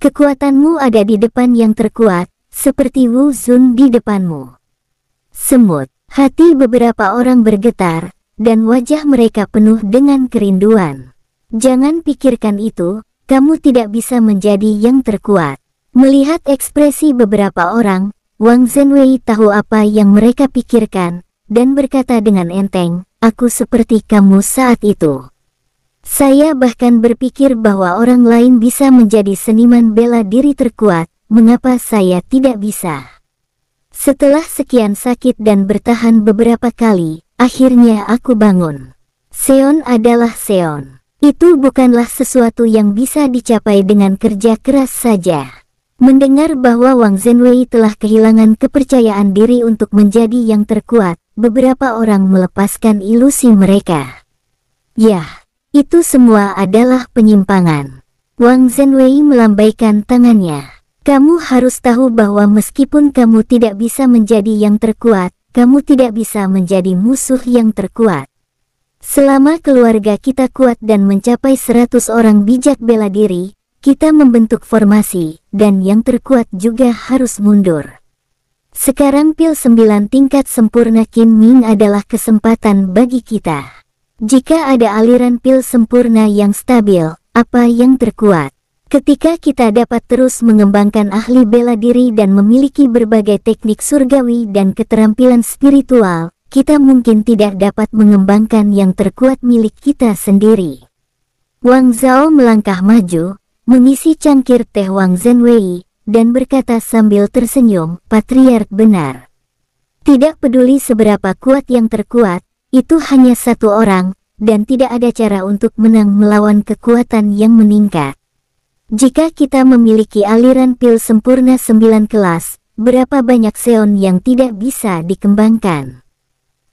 Kekuatanmu ada di depan yang terkuat, seperti Wu Zun di depanmu. Semut, hati beberapa orang bergetar, dan wajah mereka penuh dengan kerinduan. Jangan pikirkan itu, kamu tidak bisa menjadi yang terkuat. Melihat ekspresi beberapa orang, Wang Zhenwei tahu apa yang mereka pikirkan, dan berkata dengan enteng, aku seperti kamu saat itu. Saya bahkan berpikir bahwa orang lain bisa menjadi seniman bela diri terkuat, mengapa saya tidak bisa? Setelah sekian sakit dan bertahan beberapa kali, akhirnya aku bangun. Seon adalah Seon. Itu bukanlah sesuatu yang bisa dicapai dengan kerja keras saja. Mendengar bahwa Wang Zhenwei telah kehilangan kepercayaan diri untuk menjadi yang terkuat, beberapa orang melepaskan ilusi mereka. Yah, itu semua adalah penyimpangan. Wang Zhenwei melambaikan tangannya. Kamu harus tahu bahwa meskipun kamu tidak bisa menjadi yang terkuat, kamu tidak bisa menjadi musuh yang terkuat. Selama keluarga kita kuat dan mencapai 100 orang bijak bela diri, kita membentuk formasi, dan yang terkuat juga harus mundur. Sekarang pil 9 tingkat sempurna Kim Ming adalah kesempatan bagi kita. Jika ada aliran pil sempurna yang stabil, apa yang terkuat? Ketika kita dapat terus mengembangkan ahli bela diri dan memiliki berbagai teknik surgawi dan keterampilan spiritual, kita mungkin tidak dapat mengembangkan yang terkuat milik kita sendiri. Wang Zhao melangkah maju, mengisi cangkir teh Wang Zhenwei, dan berkata sambil tersenyum, Patriark benar. Tidak peduli seberapa kuat yang terkuat, itu hanya satu orang, dan tidak ada cara untuk menang melawan kekuatan yang meningkat. Jika kita memiliki aliran pil sempurna sembilan kelas, berapa banyak seon yang tidak bisa dikembangkan?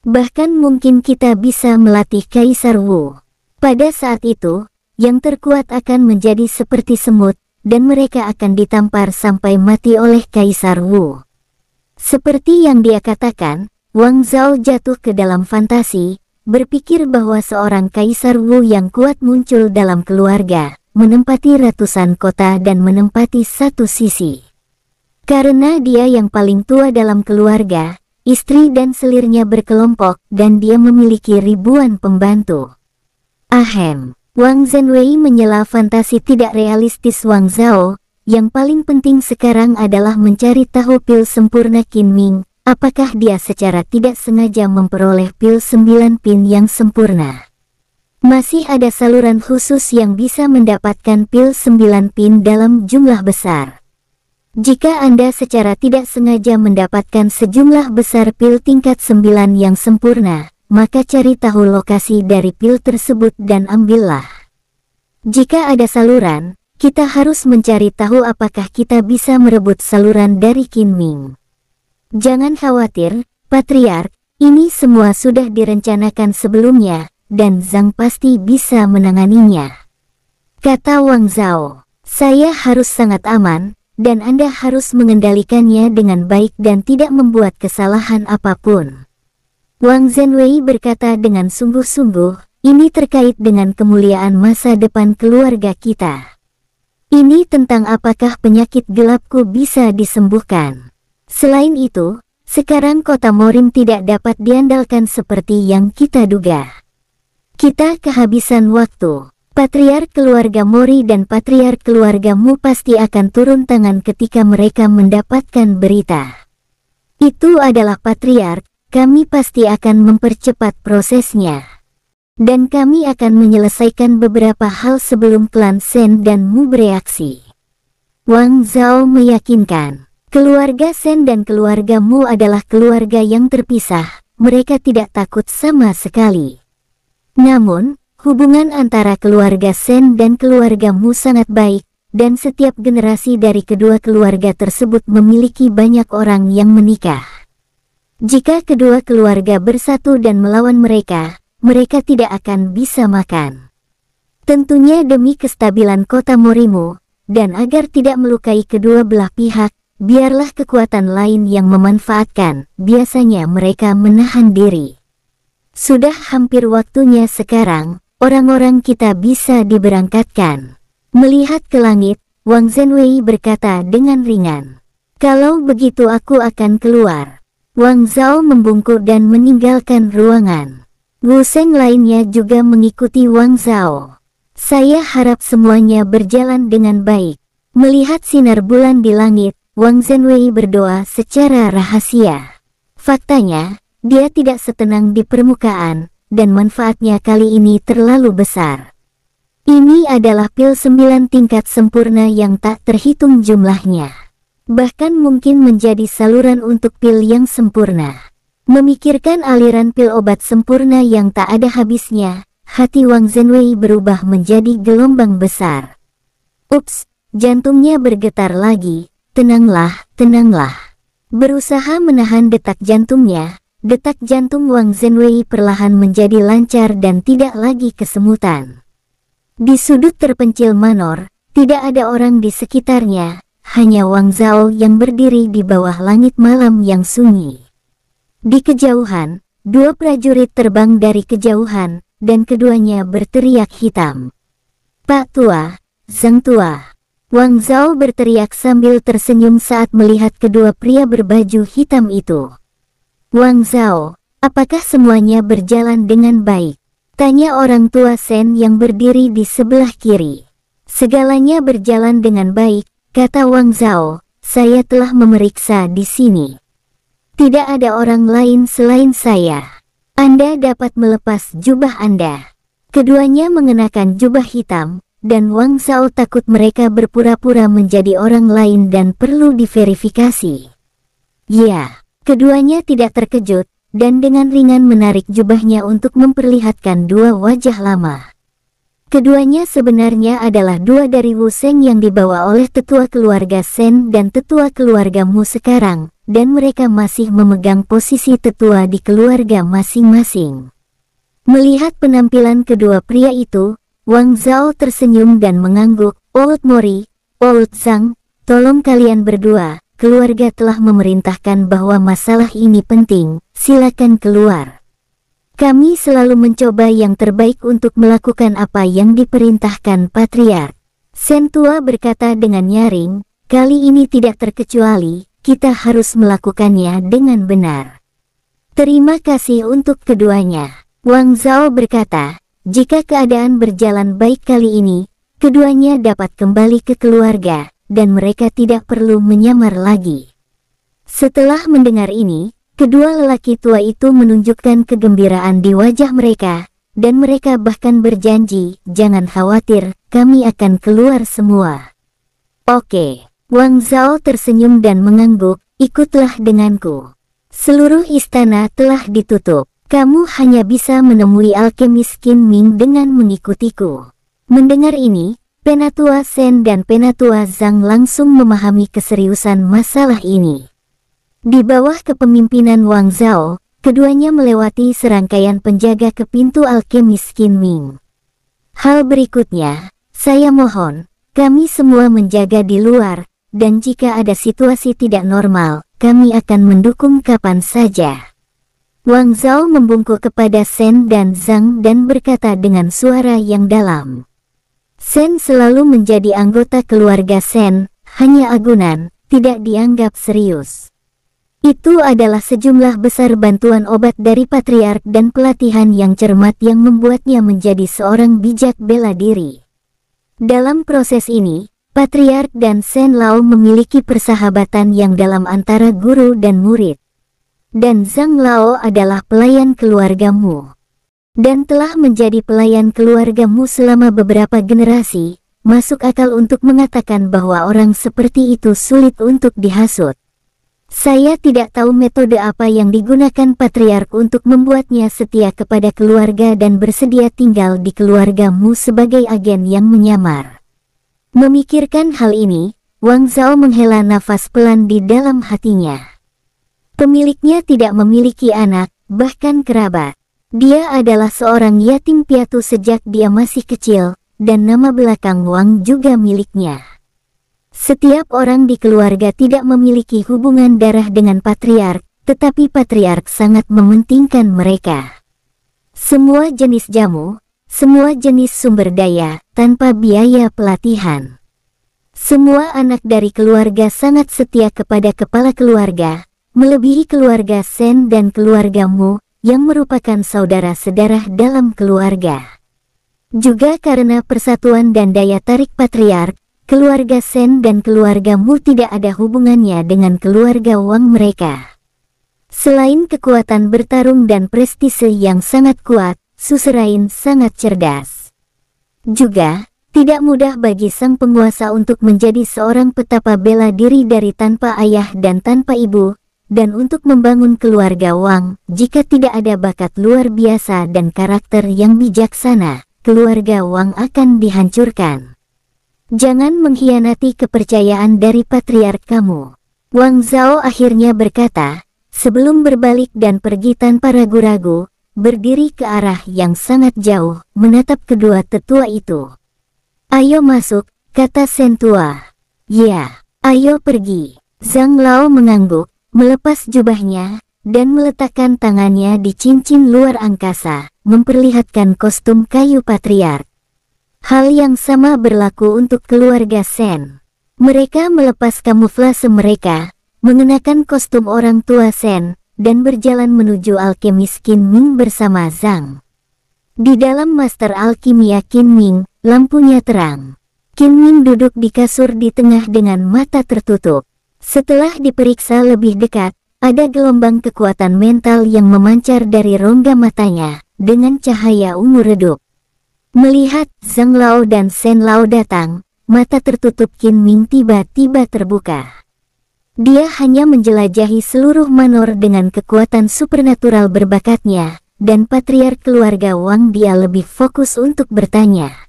Bahkan mungkin kita bisa melatih Kaisar Wu. Pada saat itu, yang terkuat akan menjadi seperti semut, dan mereka akan ditampar sampai mati oleh Kaisar Wu. Seperti yang dia katakan, Wang Zhao jatuh ke dalam fantasi, berpikir bahwa seorang Kaisar Wu yang kuat muncul dalam keluarga, menempati ratusan kota dan menempati satu sisi. Karena dia yang paling tua dalam keluarga, istri dan selirnya berkelompok dan dia memiliki ribuan pembantu. Ahem, Wang Zhenwei menyela fantasi tidak realistis Wang Zhao, yang paling penting sekarang adalah mencari tahu pil sempurna Qin Ming Apakah dia secara tidak sengaja memperoleh pil 9 pin yang sempurna? Masih ada saluran khusus yang bisa mendapatkan pil 9 pin dalam jumlah besar. Jika Anda secara tidak sengaja mendapatkan sejumlah besar pil tingkat 9 yang sempurna, maka cari tahu lokasi dari pil tersebut dan ambillah. Jika ada saluran, kita harus mencari tahu apakah kita bisa merebut saluran dari Qin Jangan khawatir, Patriark, ini semua sudah direncanakan sebelumnya, dan Zhang pasti bisa menanganinya. Kata Wang Zhao, saya harus sangat aman, dan Anda harus mengendalikannya dengan baik dan tidak membuat kesalahan apapun. Wang Zhenwei berkata dengan sungguh-sungguh, ini terkait dengan kemuliaan masa depan keluarga kita. Ini tentang apakah penyakit gelapku bisa disembuhkan. Selain itu, sekarang kota Morim tidak dapat diandalkan seperti yang kita duga. Kita kehabisan waktu. Patriar keluarga Mori dan patriark keluargamu pasti akan turun tangan ketika mereka mendapatkan berita. Itu adalah patriar. kami pasti akan mempercepat prosesnya. Dan kami akan menyelesaikan beberapa hal sebelum klan Sen dan Mu bereaksi. Wang Zhao meyakinkan. Keluarga Sen dan keluarga Mu adalah keluarga yang terpisah, mereka tidak takut sama sekali. Namun, hubungan antara keluarga Sen dan keluarga Mu sangat baik, dan setiap generasi dari kedua keluarga tersebut memiliki banyak orang yang menikah. Jika kedua keluarga bersatu dan melawan mereka, mereka tidak akan bisa makan. Tentunya demi kestabilan kota Morimu, dan agar tidak melukai kedua belah pihak, biarlah kekuatan lain yang memanfaatkan, biasanya mereka menahan diri. Sudah hampir waktunya sekarang, orang-orang kita bisa diberangkatkan. Melihat ke langit, Wang Zhenwei berkata dengan ringan. Kalau begitu aku akan keluar. Wang Zhao membungkuk dan meninggalkan ruangan. Wu Seng lainnya juga mengikuti Wang Zhao. Saya harap semuanya berjalan dengan baik. Melihat sinar bulan di langit, Wang Zhenwei berdoa secara rahasia. Faktanya, dia tidak setenang di permukaan, dan manfaatnya kali ini terlalu besar. Ini adalah pil sembilan tingkat sempurna yang tak terhitung jumlahnya. Bahkan mungkin menjadi saluran untuk pil yang sempurna. Memikirkan aliran pil obat sempurna yang tak ada habisnya, hati Wang Zhenwei berubah menjadi gelombang besar. Ups, jantungnya bergetar lagi, Tenanglah, tenanglah. Berusaha menahan detak jantungnya, detak jantung Wang Zhenwei perlahan menjadi lancar dan tidak lagi kesemutan. Di sudut terpencil Manor, tidak ada orang di sekitarnya, hanya Wang Zhao yang berdiri di bawah langit malam yang sunyi. Di kejauhan, dua prajurit terbang dari kejauhan, dan keduanya berteriak hitam. Pak Tua, Zhang Tua. Wang Zhao berteriak sambil tersenyum saat melihat kedua pria berbaju hitam itu. Wang Zhao, apakah semuanya berjalan dengan baik? Tanya orang tua Shen yang berdiri di sebelah kiri. Segalanya berjalan dengan baik, kata Wang Zhao, saya telah memeriksa di sini. Tidak ada orang lain selain saya. Anda dapat melepas jubah Anda. Keduanya mengenakan jubah hitam, dan Wang Zhao takut mereka berpura-pura menjadi orang lain dan perlu diverifikasi. Ya, keduanya tidak terkejut, dan dengan ringan menarik jubahnya untuk memperlihatkan dua wajah lama. Keduanya sebenarnya adalah dua dari Wu Seng yang dibawa oleh tetua keluarga Sen dan tetua keluarga Mu sekarang, dan mereka masih memegang posisi tetua di keluarga masing-masing. Melihat penampilan kedua pria itu, Wang Zhao tersenyum dan mengangguk, Old Mori, Old Zhang, tolong kalian berdua, keluarga telah memerintahkan bahwa masalah ini penting, silakan keluar. Kami selalu mencoba yang terbaik untuk melakukan apa yang diperintahkan Patriark. Sentua berkata dengan nyaring, kali ini tidak terkecuali, kita harus melakukannya dengan benar. Terima kasih untuk keduanya. Wang Zhao berkata, jika keadaan berjalan baik kali ini, keduanya dapat kembali ke keluarga, dan mereka tidak perlu menyamar lagi. Setelah mendengar ini, kedua lelaki tua itu menunjukkan kegembiraan di wajah mereka, dan mereka bahkan berjanji, jangan khawatir, kami akan keluar semua. Oke, Wang Zhao tersenyum dan mengangguk, ikutlah denganku. Seluruh istana telah ditutup. Kamu hanya bisa menemui alkemis Kin Ming dengan mengikutiku. Mendengar ini, Penatua Sen dan Penatua Zhang langsung memahami keseriusan masalah ini. Di bawah kepemimpinan Wang Zhao, keduanya melewati serangkaian penjaga ke pintu alkemis Kin Ming. Hal berikutnya, saya mohon, kami semua menjaga di luar, dan jika ada situasi tidak normal, kami akan mendukung kapan saja. Wang Zhao membungkuk kepada Shen dan Zhang dan berkata dengan suara yang dalam. Shen selalu menjadi anggota keluarga Shen, hanya agunan, tidak dianggap serius. Itu adalah sejumlah besar bantuan obat dari patriark dan pelatihan yang cermat yang membuatnya menjadi seorang bijak bela diri. Dalam proses ini, patriark dan Shen Lao memiliki persahabatan yang dalam antara guru dan murid dan Zhang Lao adalah pelayan keluargamu. Dan telah menjadi pelayan keluargamu selama beberapa generasi, masuk akal untuk mengatakan bahwa orang seperti itu sulit untuk dihasut. Saya tidak tahu metode apa yang digunakan patriark untuk membuatnya setia kepada keluarga dan bersedia tinggal di keluargamu sebagai agen yang menyamar. Memikirkan hal ini, Wang Zhao menghela nafas pelan di dalam hatinya. Pemiliknya tidak memiliki anak, bahkan kerabat. Dia adalah seorang yatim piatu sejak dia masih kecil, dan nama belakang Wang juga miliknya. Setiap orang di keluarga tidak memiliki hubungan darah dengan patriark, tetapi patriark sangat mementingkan mereka. Semua jenis jamu, semua jenis sumber daya, tanpa biaya pelatihan. Semua anak dari keluarga sangat setia kepada kepala keluarga, melebihi keluarga Sen dan keluargamu yang merupakan saudara sedarah dalam keluarga. Juga karena persatuan dan daya tarik patriark, keluarga Sen dan keluargamu tidak ada hubungannya dengan keluarga Wang mereka. Selain kekuatan bertarung dan prestise yang sangat kuat, Suserain sangat cerdas. Juga, tidak mudah bagi sang penguasa untuk menjadi seorang petapa bela diri dari tanpa ayah dan tanpa ibu, dan untuk membangun keluarga Wang, jika tidak ada bakat luar biasa dan karakter yang bijaksana, keluarga Wang akan dihancurkan. Jangan mengkhianati kepercayaan dari patriark kamu. Wang Zhao akhirnya berkata, sebelum berbalik dan pergi tanpa ragu-ragu, berdiri ke arah yang sangat jauh, menatap kedua tetua itu. Ayo masuk, kata Sentua. Ya, ayo pergi. Zhang Lao mengangguk, melepas jubahnya, dan meletakkan tangannya di cincin luar angkasa, memperlihatkan kostum kayu patriark. Hal yang sama berlaku untuk keluarga Sen. Mereka melepas kamuflase mereka, mengenakan kostum orang tua Sen, dan berjalan menuju alkemis Qin Ming bersama Zhang. Di dalam master alkimia Qin Ming, lampunya terang. Qin Ming duduk di kasur di tengah dengan mata tertutup. Setelah diperiksa lebih dekat, ada gelombang kekuatan mental yang memancar dari rongga matanya, dengan cahaya ungu redup. Melihat Zhang Lao dan Shen Lao datang, mata tertutup Qin Ming tiba-tiba terbuka. Dia hanya menjelajahi seluruh manor dengan kekuatan supernatural berbakatnya, dan patriark keluarga Wang dia lebih fokus untuk bertanya.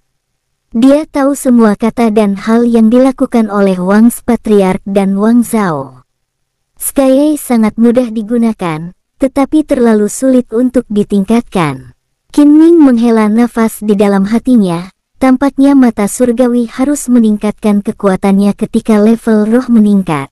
Dia tahu semua kata dan hal yang dilakukan oleh Wang Patriark dan Wang Zhao. Skyeye sangat mudah digunakan, tetapi terlalu sulit untuk ditingkatkan. Qin Ming menghela nafas di dalam hatinya, tampaknya mata surgawi harus meningkatkan kekuatannya ketika level roh meningkat.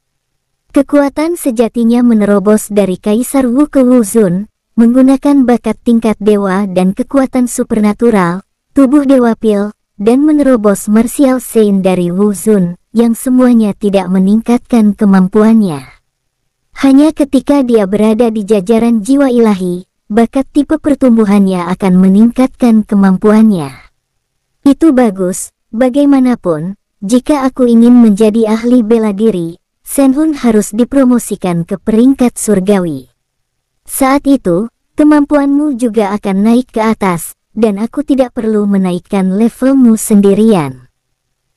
Kekuatan sejatinya menerobos dari Kaisar Wu ke Wuzun, menggunakan bakat tingkat dewa dan kekuatan supernatural, tubuh dewa pil, dan menerobos Martial Saint dari Zun yang semuanya tidak meningkatkan kemampuannya. Hanya ketika dia berada di jajaran jiwa ilahi, bakat tipe pertumbuhannya akan meningkatkan kemampuannya. Itu bagus, bagaimanapun, jika aku ingin menjadi ahli bela diri, Hun harus dipromosikan ke peringkat surgawi. Saat itu, kemampuanmu juga akan naik ke atas, dan aku tidak perlu menaikkan levelmu sendirian.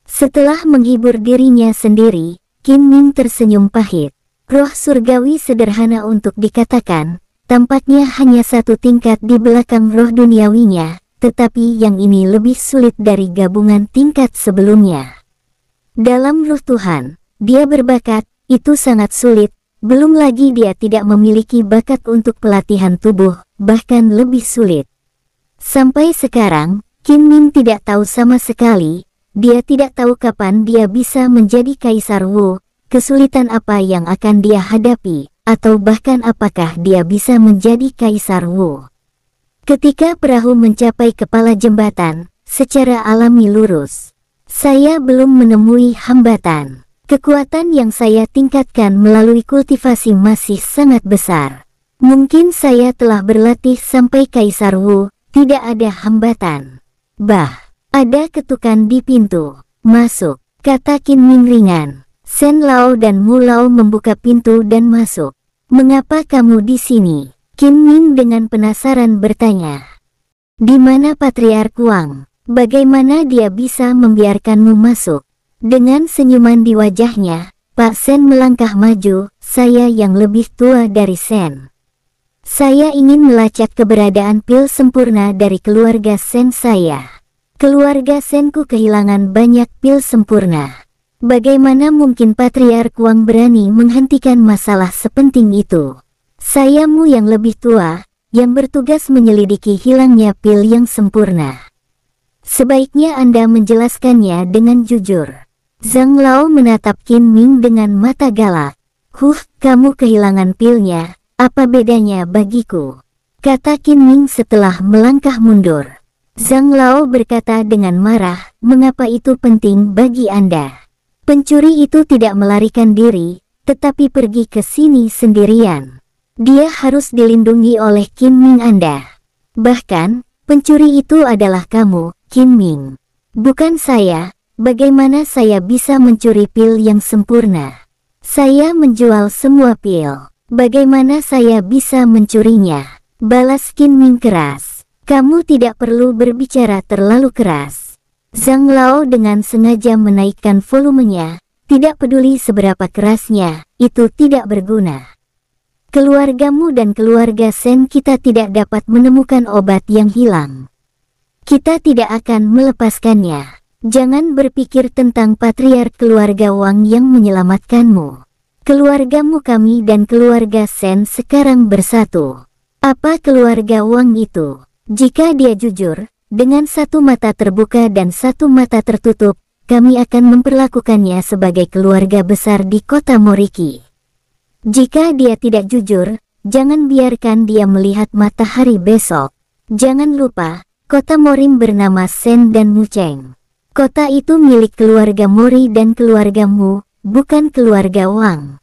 Setelah menghibur dirinya sendiri, Kim Min tersenyum pahit. Roh surgawi sederhana untuk dikatakan, tampaknya hanya satu tingkat di belakang roh duniawinya, tetapi yang ini lebih sulit dari gabungan tingkat sebelumnya. Dalam ruh Tuhan, dia berbakat, itu sangat sulit, belum lagi dia tidak memiliki bakat untuk pelatihan tubuh, bahkan lebih sulit. Sampai sekarang, Qin Min tidak tahu sama sekali, dia tidak tahu kapan dia bisa menjadi Kaisar Wu, kesulitan apa yang akan dia hadapi, atau bahkan apakah dia bisa menjadi Kaisar Wu. Ketika perahu mencapai kepala jembatan, secara alami lurus, saya belum menemui hambatan. Kekuatan yang saya tingkatkan melalui kultivasi masih sangat besar. Mungkin saya telah berlatih sampai Kaisar Wu, tidak ada hambatan. Bah, ada ketukan di pintu. Masuk, kata Kin Ming ringan. Sen Lao dan Mu Lao membuka pintu dan masuk. Mengapa kamu di sini? Kin Ming dengan penasaran bertanya. Di mana Patriark Wang? Bagaimana dia bisa membiarkanmu masuk? Dengan senyuman di wajahnya, Pak Sen melangkah maju, saya yang lebih tua dari Sen. Saya ingin melacak keberadaan pil sempurna dari keluarga Sen saya. Keluarga Senku kehilangan banyak pil sempurna. Bagaimana mungkin Patriark Wang berani menghentikan masalah sepenting itu? Sayamu yang lebih tua, yang bertugas menyelidiki hilangnya pil yang sempurna. Sebaiknya Anda menjelaskannya dengan jujur. Zhang Lao menatap Qin Ming dengan mata galak. Huh, kamu kehilangan pilnya, apa bedanya bagiku? Kata Qin Ming setelah melangkah mundur. Zhang Lao berkata dengan marah, mengapa itu penting bagi Anda? Pencuri itu tidak melarikan diri, tetapi pergi ke sini sendirian. Dia harus dilindungi oleh Qin Ming Anda. Bahkan, pencuri itu adalah kamu, Qin Ming. Bukan saya, bagaimana saya bisa mencuri pil yang sempurna? Saya menjual semua pil. Bagaimana saya bisa mencurinya? Balas Qin Ming keras. Kamu tidak perlu berbicara terlalu keras. Zhang Lao dengan sengaja menaikkan volumenya, tidak peduli seberapa kerasnya, itu tidak berguna. Keluargamu dan keluarga Sen kita tidak dapat menemukan obat yang hilang. Kita tidak akan melepaskannya. Jangan berpikir tentang patriark keluarga Wang yang menyelamatkanmu. Keluargamu kami dan keluarga Sen sekarang bersatu. Apa keluarga Wang itu? Jika dia jujur, dengan satu mata terbuka dan satu mata tertutup, kami akan memperlakukannya sebagai keluarga besar di kota Moriki. Jika dia tidak jujur, jangan biarkan dia melihat matahari besok. Jangan lupa, kota Morim bernama Sen dan Muceng. Kota itu milik keluarga Mori dan keluargamu, bukan keluarga Wang.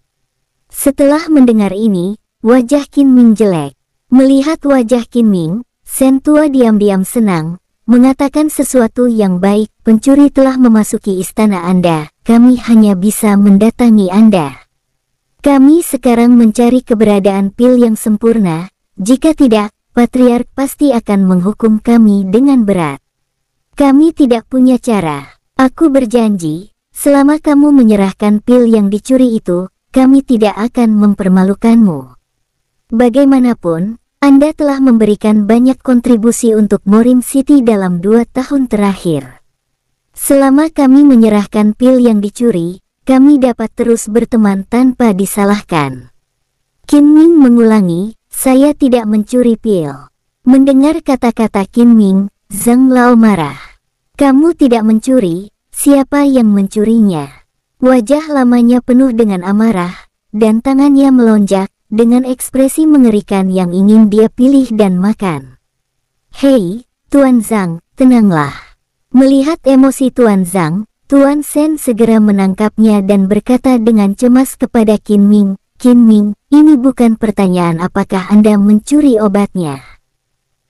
Setelah mendengar ini, wajah Qin Ming jelek. Melihat wajah Qin Ming, Sen Tua diam-diam senang, mengatakan sesuatu yang baik, pencuri telah memasuki istana Anda, kami hanya bisa mendatangi Anda. Kami sekarang mencari keberadaan pil yang sempurna, jika tidak, Patriark pasti akan menghukum kami dengan berat. Kami tidak punya cara. Aku berjanji, Selama kamu menyerahkan pil yang dicuri itu, kami tidak akan mempermalukanmu. Bagaimanapun, Anda telah memberikan banyak kontribusi untuk Morim City dalam dua tahun terakhir. Selama kami menyerahkan pil yang dicuri, kami dapat terus berteman tanpa disalahkan. Kim Ming mengulangi, saya tidak mencuri pil. Mendengar kata-kata Kim Ming, Zhang Lao marah. Kamu tidak mencuri, Siapa yang mencurinya? Wajah lamanya penuh dengan amarah, dan tangannya melonjak, dengan ekspresi mengerikan yang ingin dia pilih dan makan. Hei, Tuan Zhang, tenanglah. Melihat emosi Tuan Zhang, Tuan Sen segera menangkapnya dan berkata dengan cemas kepada Qin Ming, Qin Ming, ini bukan pertanyaan apakah Anda mencuri obatnya.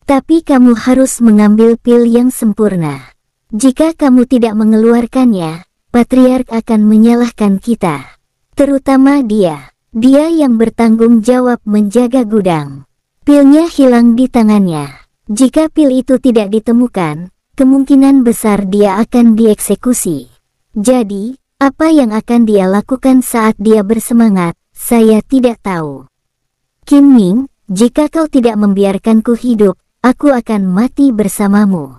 Tapi kamu harus mengambil pil yang sempurna. Jika kamu tidak mengeluarkannya, patriark akan menyalahkan kita. Terutama dia. Dia yang bertanggung jawab menjaga gudang. Pilnya hilang di tangannya. Jika pil itu tidak ditemukan, kemungkinan besar dia akan dieksekusi. Jadi, apa yang akan dia lakukan saat dia bersemangat, saya tidak tahu. Kim Ming, jika kau tidak membiarkanku hidup, aku akan mati bersamamu.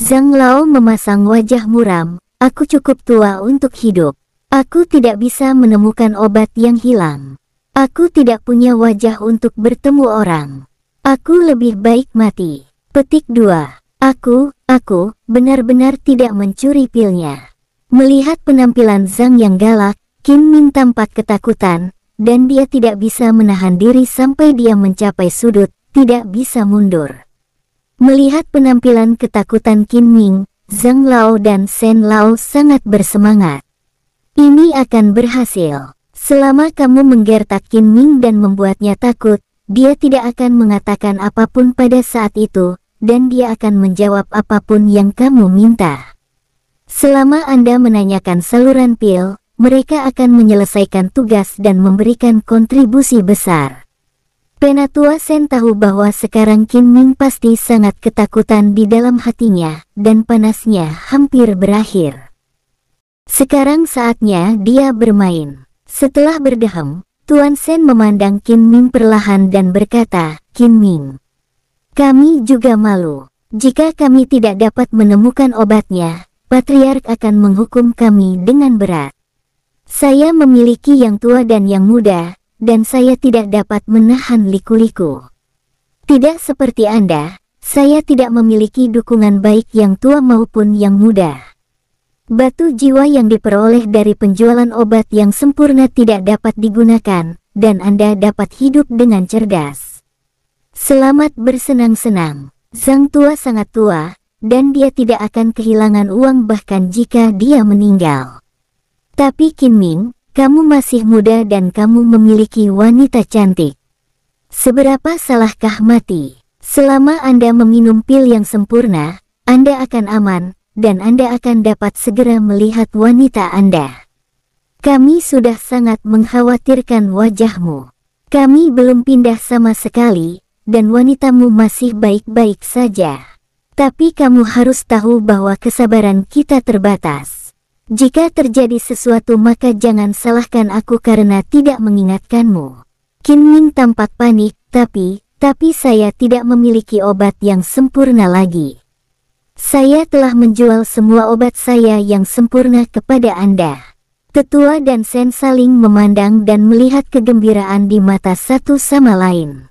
Zhang Lao memasang wajah muram, aku cukup tua untuk hidup. Aku tidak bisa menemukan obat yang hilang. Aku tidak punya wajah untuk bertemu orang. Aku lebih baik mati. Petik 2. Aku, aku, benar-benar tidak mencuri pilnya. Melihat penampilan Zhang yang galak, Kim Min tampak ketakutan, dan dia tidak bisa menahan diri sampai dia mencapai sudut, tidak bisa mundur. Melihat penampilan ketakutan Qin Ming, Zhang Lao dan Shen Lao sangat bersemangat. Ini akan berhasil. Selama kamu menggertak Qin Ming dan membuatnya takut, dia tidak akan mengatakan apapun pada saat itu, dan dia akan menjawab apapun yang kamu minta. Selama Anda menanyakan saluran pil, mereka akan menyelesaikan tugas dan memberikan kontribusi besar. Penatua Sen tahu bahwa sekarang Kim Ming pasti sangat ketakutan di dalam hatinya, dan panasnya hampir berakhir. Sekarang saatnya dia bermain. Setelah berdehem, Tuan Sen memandang Kim Ming perlahan dan berkata, "Kim Ming, kami juga malu. Jika kami tidak dapat menemukan obatnya, Patriark akan menghukum kami dengan berat. Saya memiliki yang tua dan yang muda, dan saya tidak dapat menahan liku-liku. Tidak seperti Anda, saya tidak memiliki dukungan baik yang tua maupun yang muda. Batu jiwa yang diperoleh dari penjualan obat yang sempurna tidak dapat digunakan, dan Anda dapat hidup dengan cerdas. Selamat bersenang-senang. Sang tua sangat tua, dan dia tidak akan kehilangan uang bahkan jika dia meninggal. Tapi Kim Ming, kamu masih muda dan kamu memiliki wanita cantik. Seberapa salahkah mati? Selama Anda meminum pil yang sempurna, Anda akan aman, dan Anda akan dapat segera melihat wanita Anda. Kami sudah sangat mengkhawatirkan wajahmu. Kami belum pindah sama sekali, dan wanitamu masih baik-baik saja. Tapi kamu harus tahu bahwa kesabaran kita terbatas. Jika terjadi sesuatu maka jangan salahkan aku karena tidak mengingatkanmu. Kim Min tampak panik, tapi, tapi saya tidak memiliki obat yang sempurna lagi. Saya telah menjual semua obat saya yang sempurna kepada Anda. Tetua dan Sen saling memandang dan melihat kegembiraan di mata satu sama lain.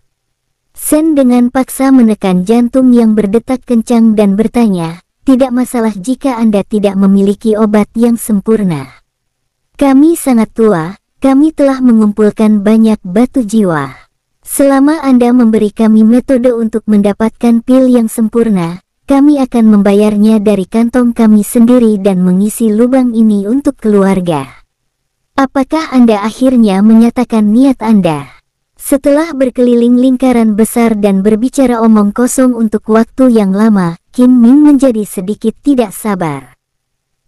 Sen dengan paksa menekan jantung yang berdetak kencang dan bertanya, tidak masalah jika Anda tidak memiliki obat yang sempurna. Kami sangat tua, kami telah mengumpulkan banyak batu jiwa. Selama Anda memberi kami metode untuk mendapatkan pil yang sempurna, kami akan membayarnya dari kantong kami sendiri dan mengisi lubang ini untuk keluarga. Apakah Anda akhirnya menyatakan niat Anda? Setelah berkeliling lingkaran besar dan berbicara omong kosong untuk waktu yang lama, Kim Min menjadi sedikit tidak sabar.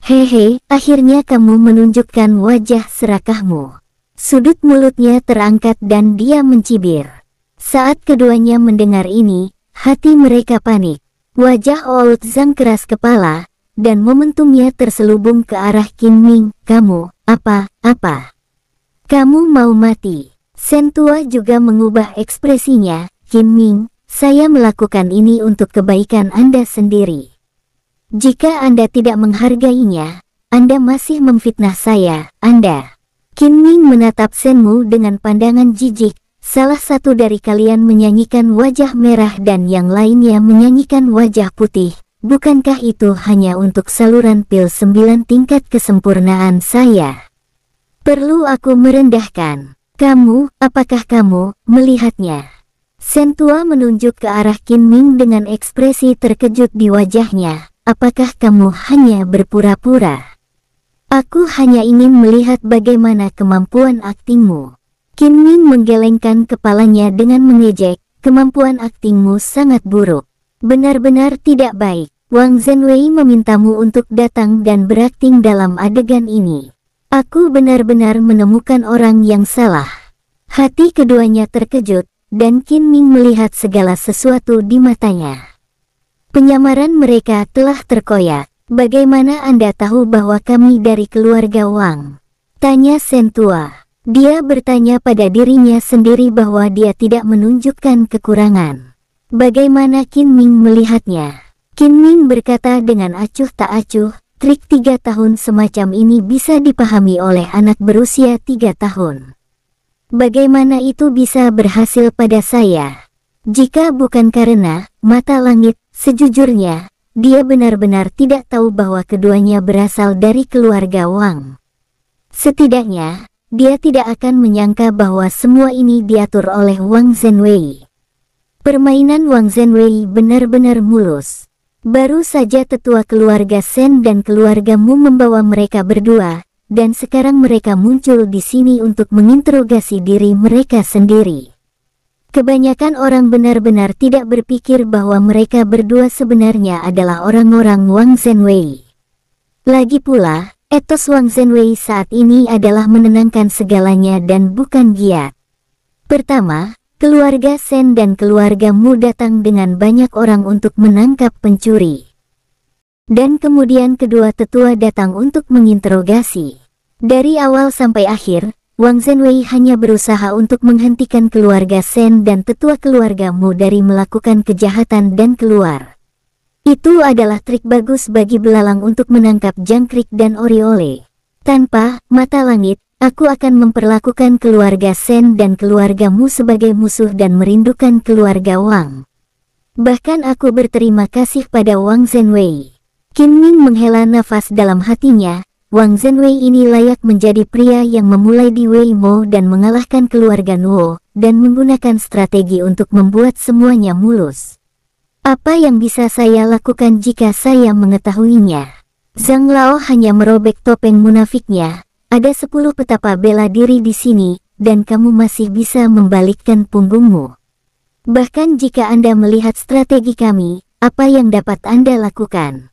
Hehe, akhirnya kamu menunjukkan wajah serakahmu. Sudut mulutnya terangkat dan dia mencibir. Saat keduanya mendengar ini, hati mereka panik. Wajah Old Zhang keras kepala, dan momentumnya terselubung ke arah Kim Ming. Kamu, apa, apa? Kamu mau mati. Sentua juga mengubah ekspresinya. Kim Ming, saya melakukan ini untuk kebaikan Anda sendiri. Jika Anda tidak menghargainya, Anda masih memfitnah saya, Anda. Qin Ming menatap Shen Mu dengan pandangan jijik, salah satu dari kalian menyanyikan wajah merah dan yang lainnya menyanyikan wajah putih. Bukankah itu hanya untuk saluran pil sembilan tingkat kesempurnaan saya? Perlu aku merendahkan. Kamu, apakah kamu melihatnya? Sentua menunjuk ke arah Qin Ming dengan ekspresi terkejut di wajahnya. Apakah kamu hanya berpura-pura? Aku hanya ingin melihat bagaimana kemampuan aktingmu. Qin Ming menggelengkan kepalanya dengan mengejek, kemampuan aktingmu sangat buruk. Benar-benar tidak baik. Wang Zhenwei memintamu untuk datang dan berakting dalam adegan ini. Aku benar-benar menemukan orang yang salah. Hati keduanya terkejut, dan Qin Ming melihat segala sesuatu di matanya. Penyamaran mereka telah terkoyak. Bagaimana Anda tahu bahwa kami dari keluarga Wang? Tanya Sentua. Dia bertanya pada dirinya sendiri bahwa dia tidak menunjukkan kekurangan. Bagaimana Qin Ming melihatnya? Qin Ming berkata dengan acuh tak acuh, trik tiga tahun semacam ini bisa dipahami oleh anak berusia tiga tahun. Bagaimana itu bisa berhasil pada saya? Jika bukan karena mata langit, sejujurnya, dia benar-benar tidak tahu bahwa keduanya berasal dari keluarga Wang. Setidaknya, dia tidak akan menyangka bahwa semua ini diatur oleh Wang Zhenwei. Permainan Wang Zhenwei benar-benar mulus. Baru saja tetua keluarga Shen dan keluargamu membawa mereka berdua, dan sekarang mereka muncul di sini untuk menginterogasi diri mereka sendiri. Kebanyakan orang benar-benar tidak berpikir bahwa mereka berdua sebenarnya adalah orang-orang Wang Zhenwei. Lagi pula, etos Wang Zhenwei saat ini adalah menenangkan segalanya dan bukan giat. Pertama, keluarga Sen dan keluarga Mu datang dengan banyak orang untuk menangkap pencuri. Dan kemudian kedua tetua datang untuk menginterogasi. Dari awal sampai akhir, Wang Zhenwei hanya berusaha untuk menghentikan keluarga Shen dan tetua keluargamu dari melakukan kejahatan dan keluar. Itu adalah trik bagus bagi belalang untuk menangkap jangkrik dan oriole. Tanpa mata langit, aku akan memperlakukan keluarga Shen dan keluargamu sebagai musuh dan merindukan keluarga Wang. Bahkan aku berterima kasih pada Wang Zhenwei. Kim Ming menghela nafas dalam hatinya, Wang Zhenwei ini layak menjadi pria yang memulai di Weimo dan mengalahkan keluarga Nuo, dan menggunakan strategi untuk membuat semuanya mulus. Apa yang bisa saya lakukan jika saya mengetahuinya? Zhang Lao hanya merobek topeng munafiknya, ada sepuluh petapa bela diri di sini, dan kamu masih bisa membalikkan punggungmu. Bahkan jika Anda melihat strategi kami, apa yang dapat Anda lakukan?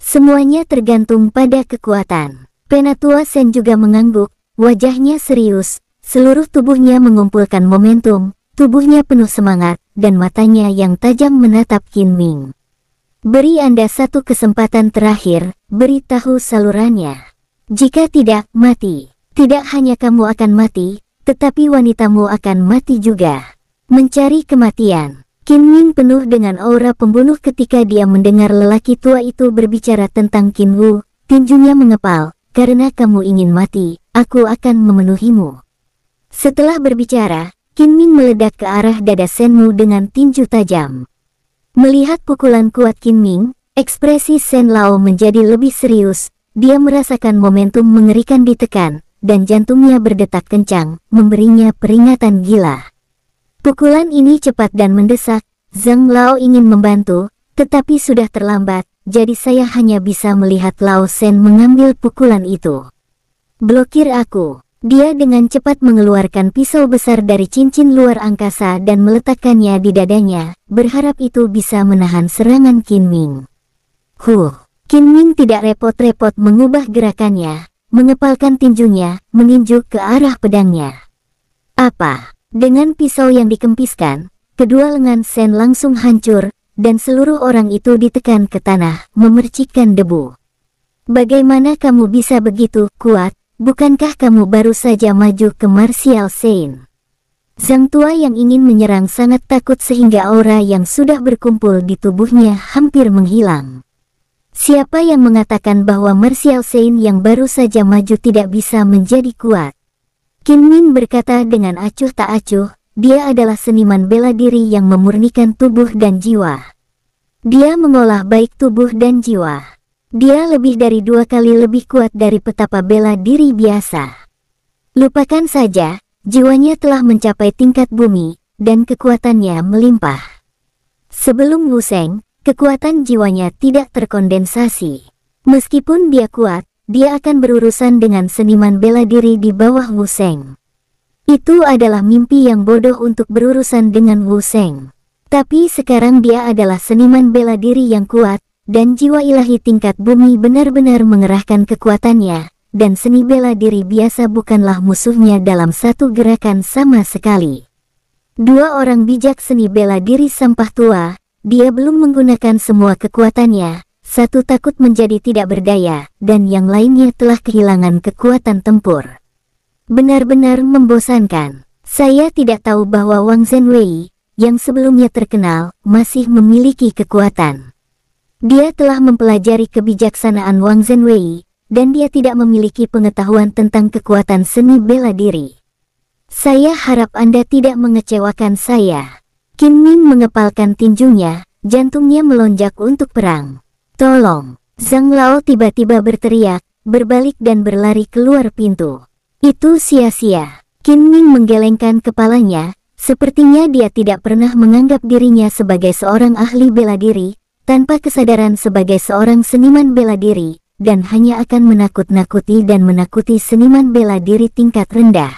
Semuanya tergantung pada kekuatan. Penatua Sen juga mengangguk, wajahnya serius, seluruh tubuhnya mengumpulkan momentum, tubuhnya penuh semangat, dan matanya yang tajam menatap Qin Ming. Beri Anda satu kesempatan terakhir, beritahu salurannya. Jika tidak, mati. Tidak hanya kamu akan mati, tetapi wanitamu akan mati juga. Mencari kematian. Kim Min penuh dengan aura pembunuh ketika dia mendengar lelaki tua itu berbicara tentang Kim Woo, tinjunya mengepal, karena kamu ingin mati, aku akan memenuhimu. Setelah berbicara, Kim Min meledak ke arah dada Senmu dengan tinju tajam. Melihat pukulan kuat Kim Min, ekspresi Sen Lao menjadi lebih serius, dia merasakan momentum mengerikan ditekan, dan jantungnya berdetak kencang, memberinya peringatan gila. Pukulan ini cepat dan mendesak, Zhang Lao ingin membantu, tetapi sudah terlambat, jadi saya hanya bisa melihat Lao Sen mengambil pukulan itu. Blokir aku. Dia dengan cepat mengeluarkan pisau besar dari cincin luar angkasa dan meletakkannya di dadanya, berharap itu bisa menahan serangan Qin Ming. Huh, Qin Ming tidak repot-repot mengubah gerakannya, mengepalkan tinjunya, meninju ke arah pedangnya. Apa? Dengan pisau yang dikempiskan, kedua lengan Sen langsung hancur, dan seluruh orang itu ditekan ke tanah, memercikkan debu. Bagaimana kamu bisa begitu kuat? Bukankah kamu baru saja maju ke Martial Sein? Zhang Tua yang ingin menyerang sangat takut sehingga aura yang sudah berkumpul di tubuhnya hampir menghilang. Siapa yang mengatakan bahwa Martial Sein yang baru saja maju tidak bisa menjadi kuat? Kim Min berkata dengan acuh tak acuh, dia adalah seniman bela diri yang memurnikan tubuh dan jiwa. Dia mengolah baik tubuh dan jiwa. Dia lebih dari dua kali lebih kuat dari petapa bela diri biasa. Lupakan saja, jiwanya telah mencapai tingkat bumi, dan kekuatannya melimpah. Sebelum Wu Seng, kekuatan jiwanya tidak terkondensasi. Meskipun dia kuat, dia akan berurusan dengan seniman bela diri di bawah Wu Seng. Itu adalah mimpi yang bodoh untuk berurusan dengan Wu Seng. Tapi sekarang dia adalah seniman bela diri yang kuat, dan jiwa ilahi tingkat bumi benar-benar mengerahkan kekuatannya, dan seni bela diri biasa bukanlah musuhnya dalam satu gerakan sama sekali. Dua orang bijak seni bela diri sampah tua, dia belum menggunakan semua kekuatannya, satu takut menjadi tidak berdaya, dan yang lainnya telah kehilangan kekuatan tempur. Benar-benar membosankan. Saya tidak tahu bahwa Wang Zhenwei, yang sebelumnya terkenal, masih memiliki kekuatan. Dia telah mempelajari kebijaksanaan Wang Zhenwei, dan dia tidak memiliki pengetahuan tentang kekuatan seni bela diri. Saya harap Anda tidak mengecewakan saya. Kim Ming mengepalkan tinjunya, jantungnya melonjak untuk perang. Tolong! Zhang Lao tiba-tiba berteriak, berbalik dan berlari keluar pintu. Itu sia-sia. Qin Ming menggelengkan kepalanya, sepertinya dia tidak pernah menganggap dirinya sebagai seorang ahli bela diri, tanpa kesadaran sebagai seorang seniman bela diri, dan hanya akan menakut-nakuti dan menakuti seniman bela diri tingkat rendah.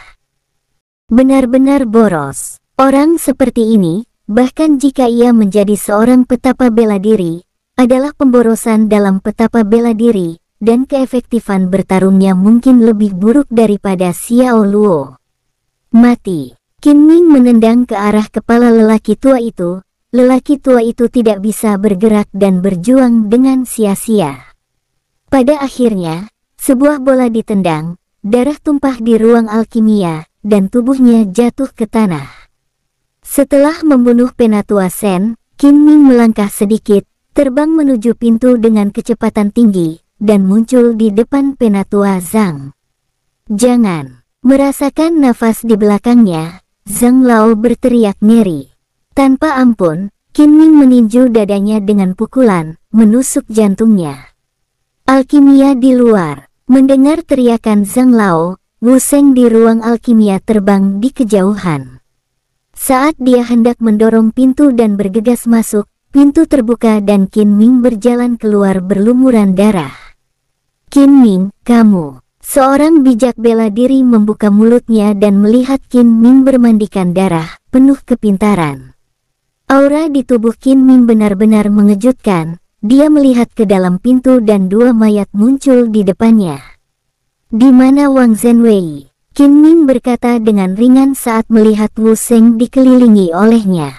Benar-benar boros. Orang seperti ini, bahkan jika ia menjadi seorang petapa bela diri, adalah pemborosan dalam petapa bela diri, dan keefektifan bertarungnya mungkin lebih buruk daripada Xiao Luo. Mati. Qin Ming menendang ke arah kepala lelaki tua itu, lelaki tua itu tidak bisa bergerak dan berjuang dengan sia-sia. Pada akhirnya, sebuah bola ditendang, darah tumpah di ruang alkimia, dan tubuhnya jatuh ke tanah. Setelah membunuh Penatua Sen, Qin Ming melangkah sedikit, terbang menuju pintu dengan kecepatan tinggi, dan muncul di depan penatua Zhang. Jangan merasakan nafas di belakangnya, Zhang Lao berteriak ngeri. Tanpa ampun, Qin Ming meninju dadanya dengan pukulan, menusuk jantungnya. Alkimia di luar, mendengar teriakan Zhang Lao, Wu Seng di ruang alkimia terbang di kejauhan. Saat dia hendak mendorong pintu dan bergegas masuk, Pintu terbuka dan Qin Ming berjalan keluar berlumuran darah. Qin Ming, kamu. Seorang bijak bela diri membuka mulutnya dan melihat Qin Ming bermandikan darah, penuh kepintaran. Aura di tubuh Qin Ming benar-benar mengejutkan. Dia melihat ke dalam pintu dan dua mayat muncul di depannya. Di mana Wang Zhenwei? Qin Ming berkata dengan ringan saat melihat Wu Seng dikelilingi olehnya.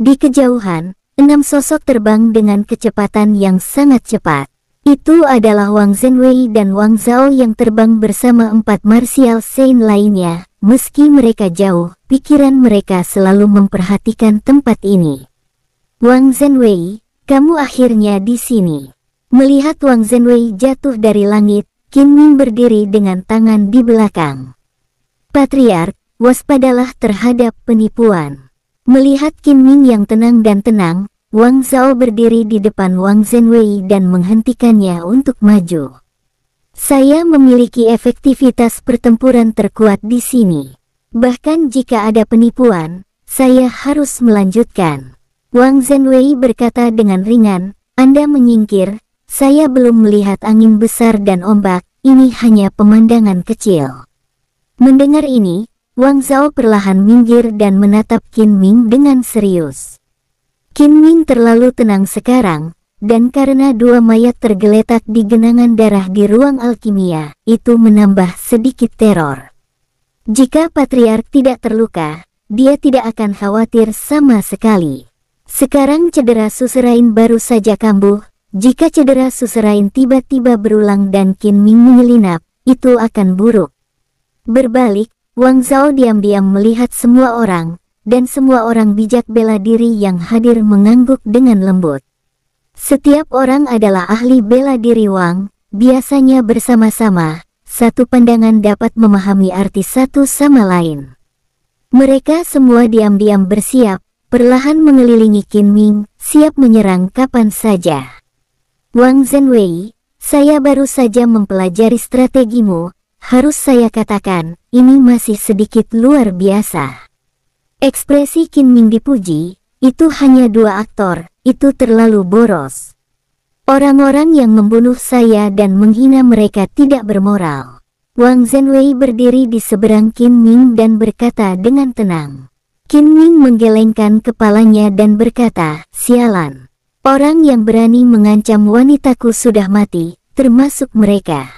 Di kejauhan, Enam sosok terbang dengan kecepatan yang sangat cepat. Itu adalah Wang Zhenwei dan Wang Zhao yang terbang bersama empat martial saint lainnya. Meski mereka jauh, pikiran mereka selalu memperhatikan tempat ini. Wang Zhenwei, kamu akhirnya di sini. Melihat Wang Zhenwei jatuh dari langit, Qin Ming berdiri dengan tangan di belakang. Patriark, waspadalah terhadap penipuan. Melihat Qin Ming yang tenang dan tenang, Wang Zhao berdiri di depan Wang Zhenwei dan menghentikannya untuk maju. Saya memiliki efektivitas pertempuran terkuat di sini. Bahkan jika ada penipuan, saya harus melanjutkan. Wang Zhenwei berkata dengan ringan, Anda menyingkir, saya belum melihat angin besar dan ombak, ini hanya pemandangan kecil. Mendengar ini, Wang Zhao perlahan minggir dan menatap Qin Ming dengan serius. Qin Ming terlalu tenang sekarang, dan karena dua mayat tergeletak di genangan darah di ruang alkimia, itu menambah sedikit teror. Jika Patriark tidak terluka, dia tidak akan khawatir sama sekali. Sekarang cedera suserain baru saja kambuh, jika cedera suserain tiba-tiba berulang dan Qin Ming menyelinap, itu akan buruk. Berbalik, Wang Zhao diam-diam melihat semua orang, dan semua orang bijak bela diri yang hadir mengangguk dengan lembut. Setiap orang adalah ahli bela diri Wang, biasanya bersama-sama, satu pandangan dapat memahami arti satu sama lain. Mereka semua diam-diam bersiap, perlahan mengelilingi Qin Ming, siap menyerang kapan saja. Wang Zhenwei, saya baru saja mempelajari strategimu, harus saya katakan, ini masih sedikit luar biasa. Ekspresi Qin Ming dipuji, itu hanya dua aktor, itu terlalu boros. Orang-orang yang membunuh saya dan menghina mereka tidak bermoral. Wang Zhenwei berdiri di seberang Qin Ming dan berkata dengan tenang. Qin Ming menggelengkan kepalanya dan berkata, sialan. Orang yang berani mengancam wanitaku sudah mati, termasuk mereka.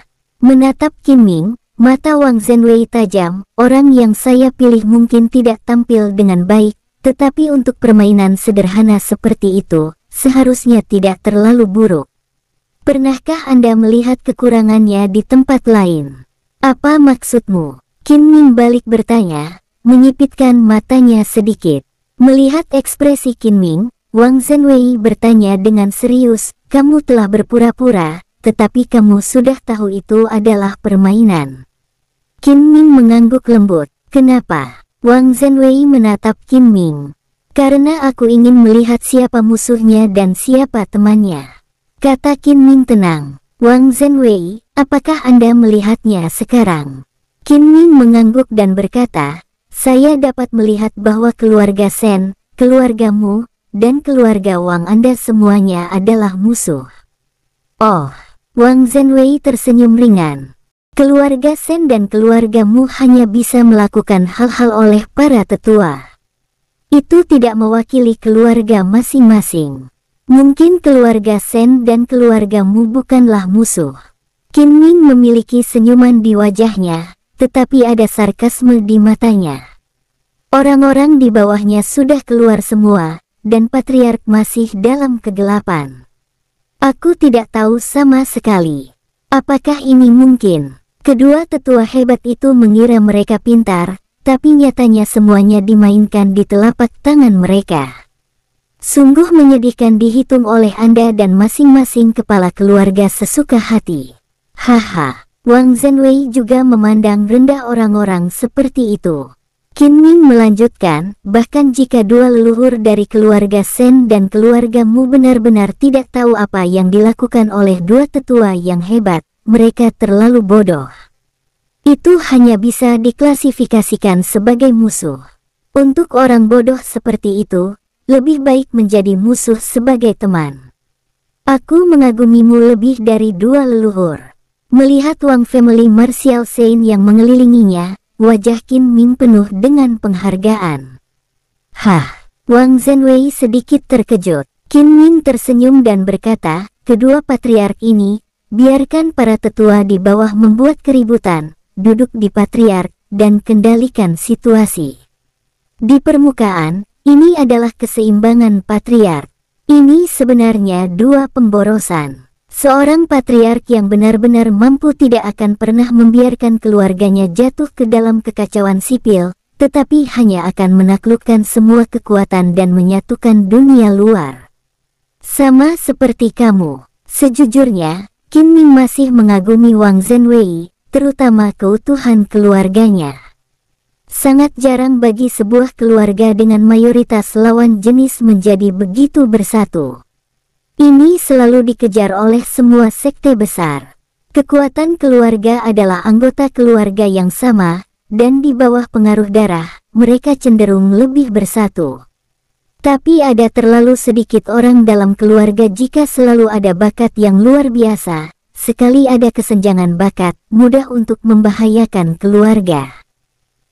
Menatap Kim Ming, mata Wang Zhenwei tajam, orang yang saya pilih mungkin tidak tampil dengan baik, tetapi untuk permainan sederhana seperti itu, seharusnya tidak terlalu buruk. Pernahkah Anda melihat kekurangannya di tempat lain? Apa maksudmu? Kim Ming balik bertanya, menyipitkan matanya sedikit. Melihat ekspresi Kim Ming, Wang Zhenwei bertanya dengan serius, kamu telah berpura-pura, tetapi kamu sudah tahu itu adalah permainan. Kim Ming mengangguk lembut. Kenapa? Wang Zhenwei menatap Kim Ming. Karena aku ingin melihat siapa musuhnya dan siapa temannya. Kata Kim Ming tenang. Wang Zhenwei, apakah Anda melihatnya sekarang? Kim Ming mengangguk dan berkata, saya dapat melihat bahwa keluarga Sen, keluargamu, dan keluarga Wang Anda semuanya adalah musuh. Oh, Wang Zhenwei tersenyum ringan. Keluarga Shen dan keluargamu hanya bisa melakukan hal-hal oleh para tetua. Itu tidak mewakili keluarga masing-masing. Mungkin keluarga Shen dan keluargamu bukanlah musuh. Qin Ming memiliki senyuman di wajahnya, tetapi ada sarkasme di matanya. Orang-orang di bawahnya sudah keluar semua, dan patriark masih dalam kegelapan. Aku tidak tahu sama sekali. Apakah ini mungkin? Kedua tetua hebat itu mengira mereka pintar, tapi nyatanya semuanya dimainkan di telapak tangan mereka. Sungguh menyedihkan dihitung oleh Anda dan masing-masing kepala keluarga sesuka hati. Haha, Wang Zhenwei juga memandang rendah orang-orang seperti itu. Kim Ming melanjutkan, bahkan jika dua leluhur dari keluarga Sen dan keluargamu benar-benar tidak tahu apa yang dilakukan oleh dua tetua yang hebat, mereka terlalu bodoh. Itu hanya bisa diklasifikasikan sebagai musuh. Untuk orang bodoh seperti itu, lebih baik menjadi musuh sebagai teman. Aku mengagumimu lebih dari dua leluhur. Melihat Wang Family Martial Saint yang mengelilinginya, wajah Qin Ming penuh dengan penghargaan. Hah, Wang Zhenwei sedikit terkejut. Qin Ming tersenyum dan berkata, kedua patriark ini, biarkan para tetua di bawah membuat keributan, duduk di patriark, dan kendalikan situasi. Di permukaan, ini adalah keseimbangan patriark. Ini sebenarnya dua pemborosan. Seorang patriark yang benar-benar mampu tidak akan pernah membiarkan keluarganya jatuh ke dalam kekacauan sipil, tetapi hanya akan menaklukkan semua kekuatan dan menyatukan dunia luar. Sama seperti kamu, sejujurnya, Qin Ming masih mengagumi Wang Zhenwei, terutama keutuhan keluarganya. Sangat jarang bagi sebuah keluarga dengan mayoritas lawan jenis menjadi begitu bersatu. Ini selalu dikejar oleh semua sekte besar. Kekuatan keluarga adalah anggota keluarga yang sama, dan di bawah pengaruh darah, mereka cenderung lebih bersatu. Tapi ada terlalu sedikit orang dalam keluarga jika selalu ada bakat yang luar biasa, sekali ada kesenjangan bakat, mudah untuk membahayakan keluarga.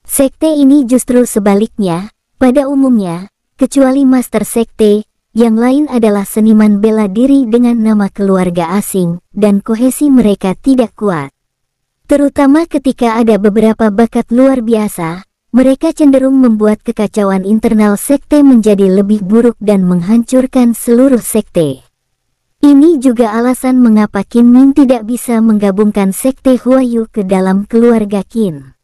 Sekte ini justru sebaliknya, pada umumnya, kecuali master sekte, yang lain adalah seniman bela diri dengan nama keluarga asing, dan kohesi mereka tidak kuat. Terutama ketika ada beberapa bakat luar biasa, mereka cenderung membuat kekacauan internal sekte menjadi lebih buruk dan menghancurkan seluruh sekte. Ini juga alasan mengapa Kim Min tidak bisa menggabungkan sekte Huayu ke dalam keluarga Kim,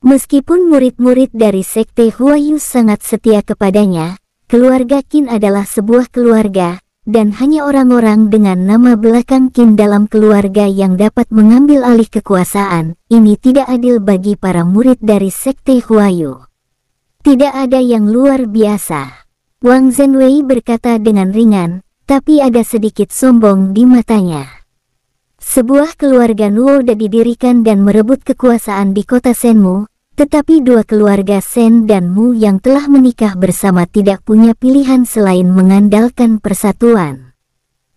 Meskipun murid-murid dari sekte Huayu sangat setia kepadanya, Keluarga Qin adalah sebuah keluarga, dan hanya orang-orang dengan nama belakang Qin dalam keluarga yang dapat mengambil alih kekuasaan. Ini tidak adil bagi para murid dari Sekte Huayu. Tidak ada yang luar biasa. Wang Zhenwei berkata dengan ringan, tapi ada sedikit sombong di matanya. Sebuah keluarga Nuo didirikan dan merebut kekuasaan di kota Senmu, tetapi dua keluarga Sen dan Mu yang telah menikah bersama tidak punya pilihan selain mengandalkan persatuan.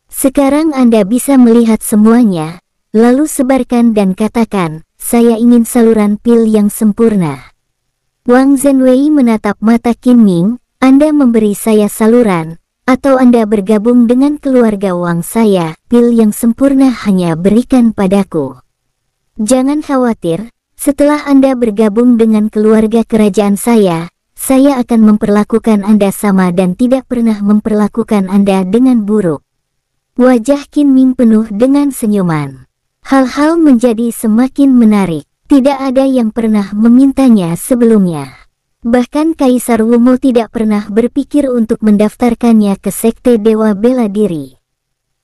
Sekarang Anda bisa melihat semuanya, lalu sebarkan dan katakan, saya ingin saluran pil yang sempurna. Wang Zhenwei menatap mata Qin Ming, Anda memberi saya saluran, atau Anda bergabung dengan keluarga Wang saya, pil yang sempurna hanya berikan padaku. Jangan khawatir, setelah Anda bergabung dengan keluarga kerajaan saya, saya akan memperlakukan Anda sama dan tidak pernah memperlakukan Anda dengan buruk. Wajah Qin Ming penuh dengan senyuman. Hal-hal menjadi semakin menarik. Tidak ada yang pernah memintanya sebelumnya. Bahkan Kaisar Wumu tidak pernah berpikir untuk mendaftarkannya ke Sekte Dewa Bela Diri.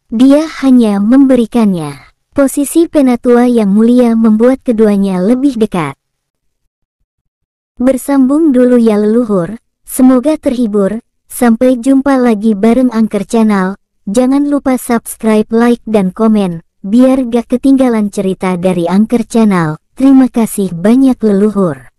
Dia hanya memberikannya. Posisi Penatua yang mulia membuat keduanya lebih dekat. Bersambung dulu ya leluhur, semoga terhibur, sampai jumpa lagi bareng Angker Channel, jangan lupa subscribe, like, dan komen, biar gak ketinggalan cerita dari Angker Channel. Terima kasih banyak leluhur.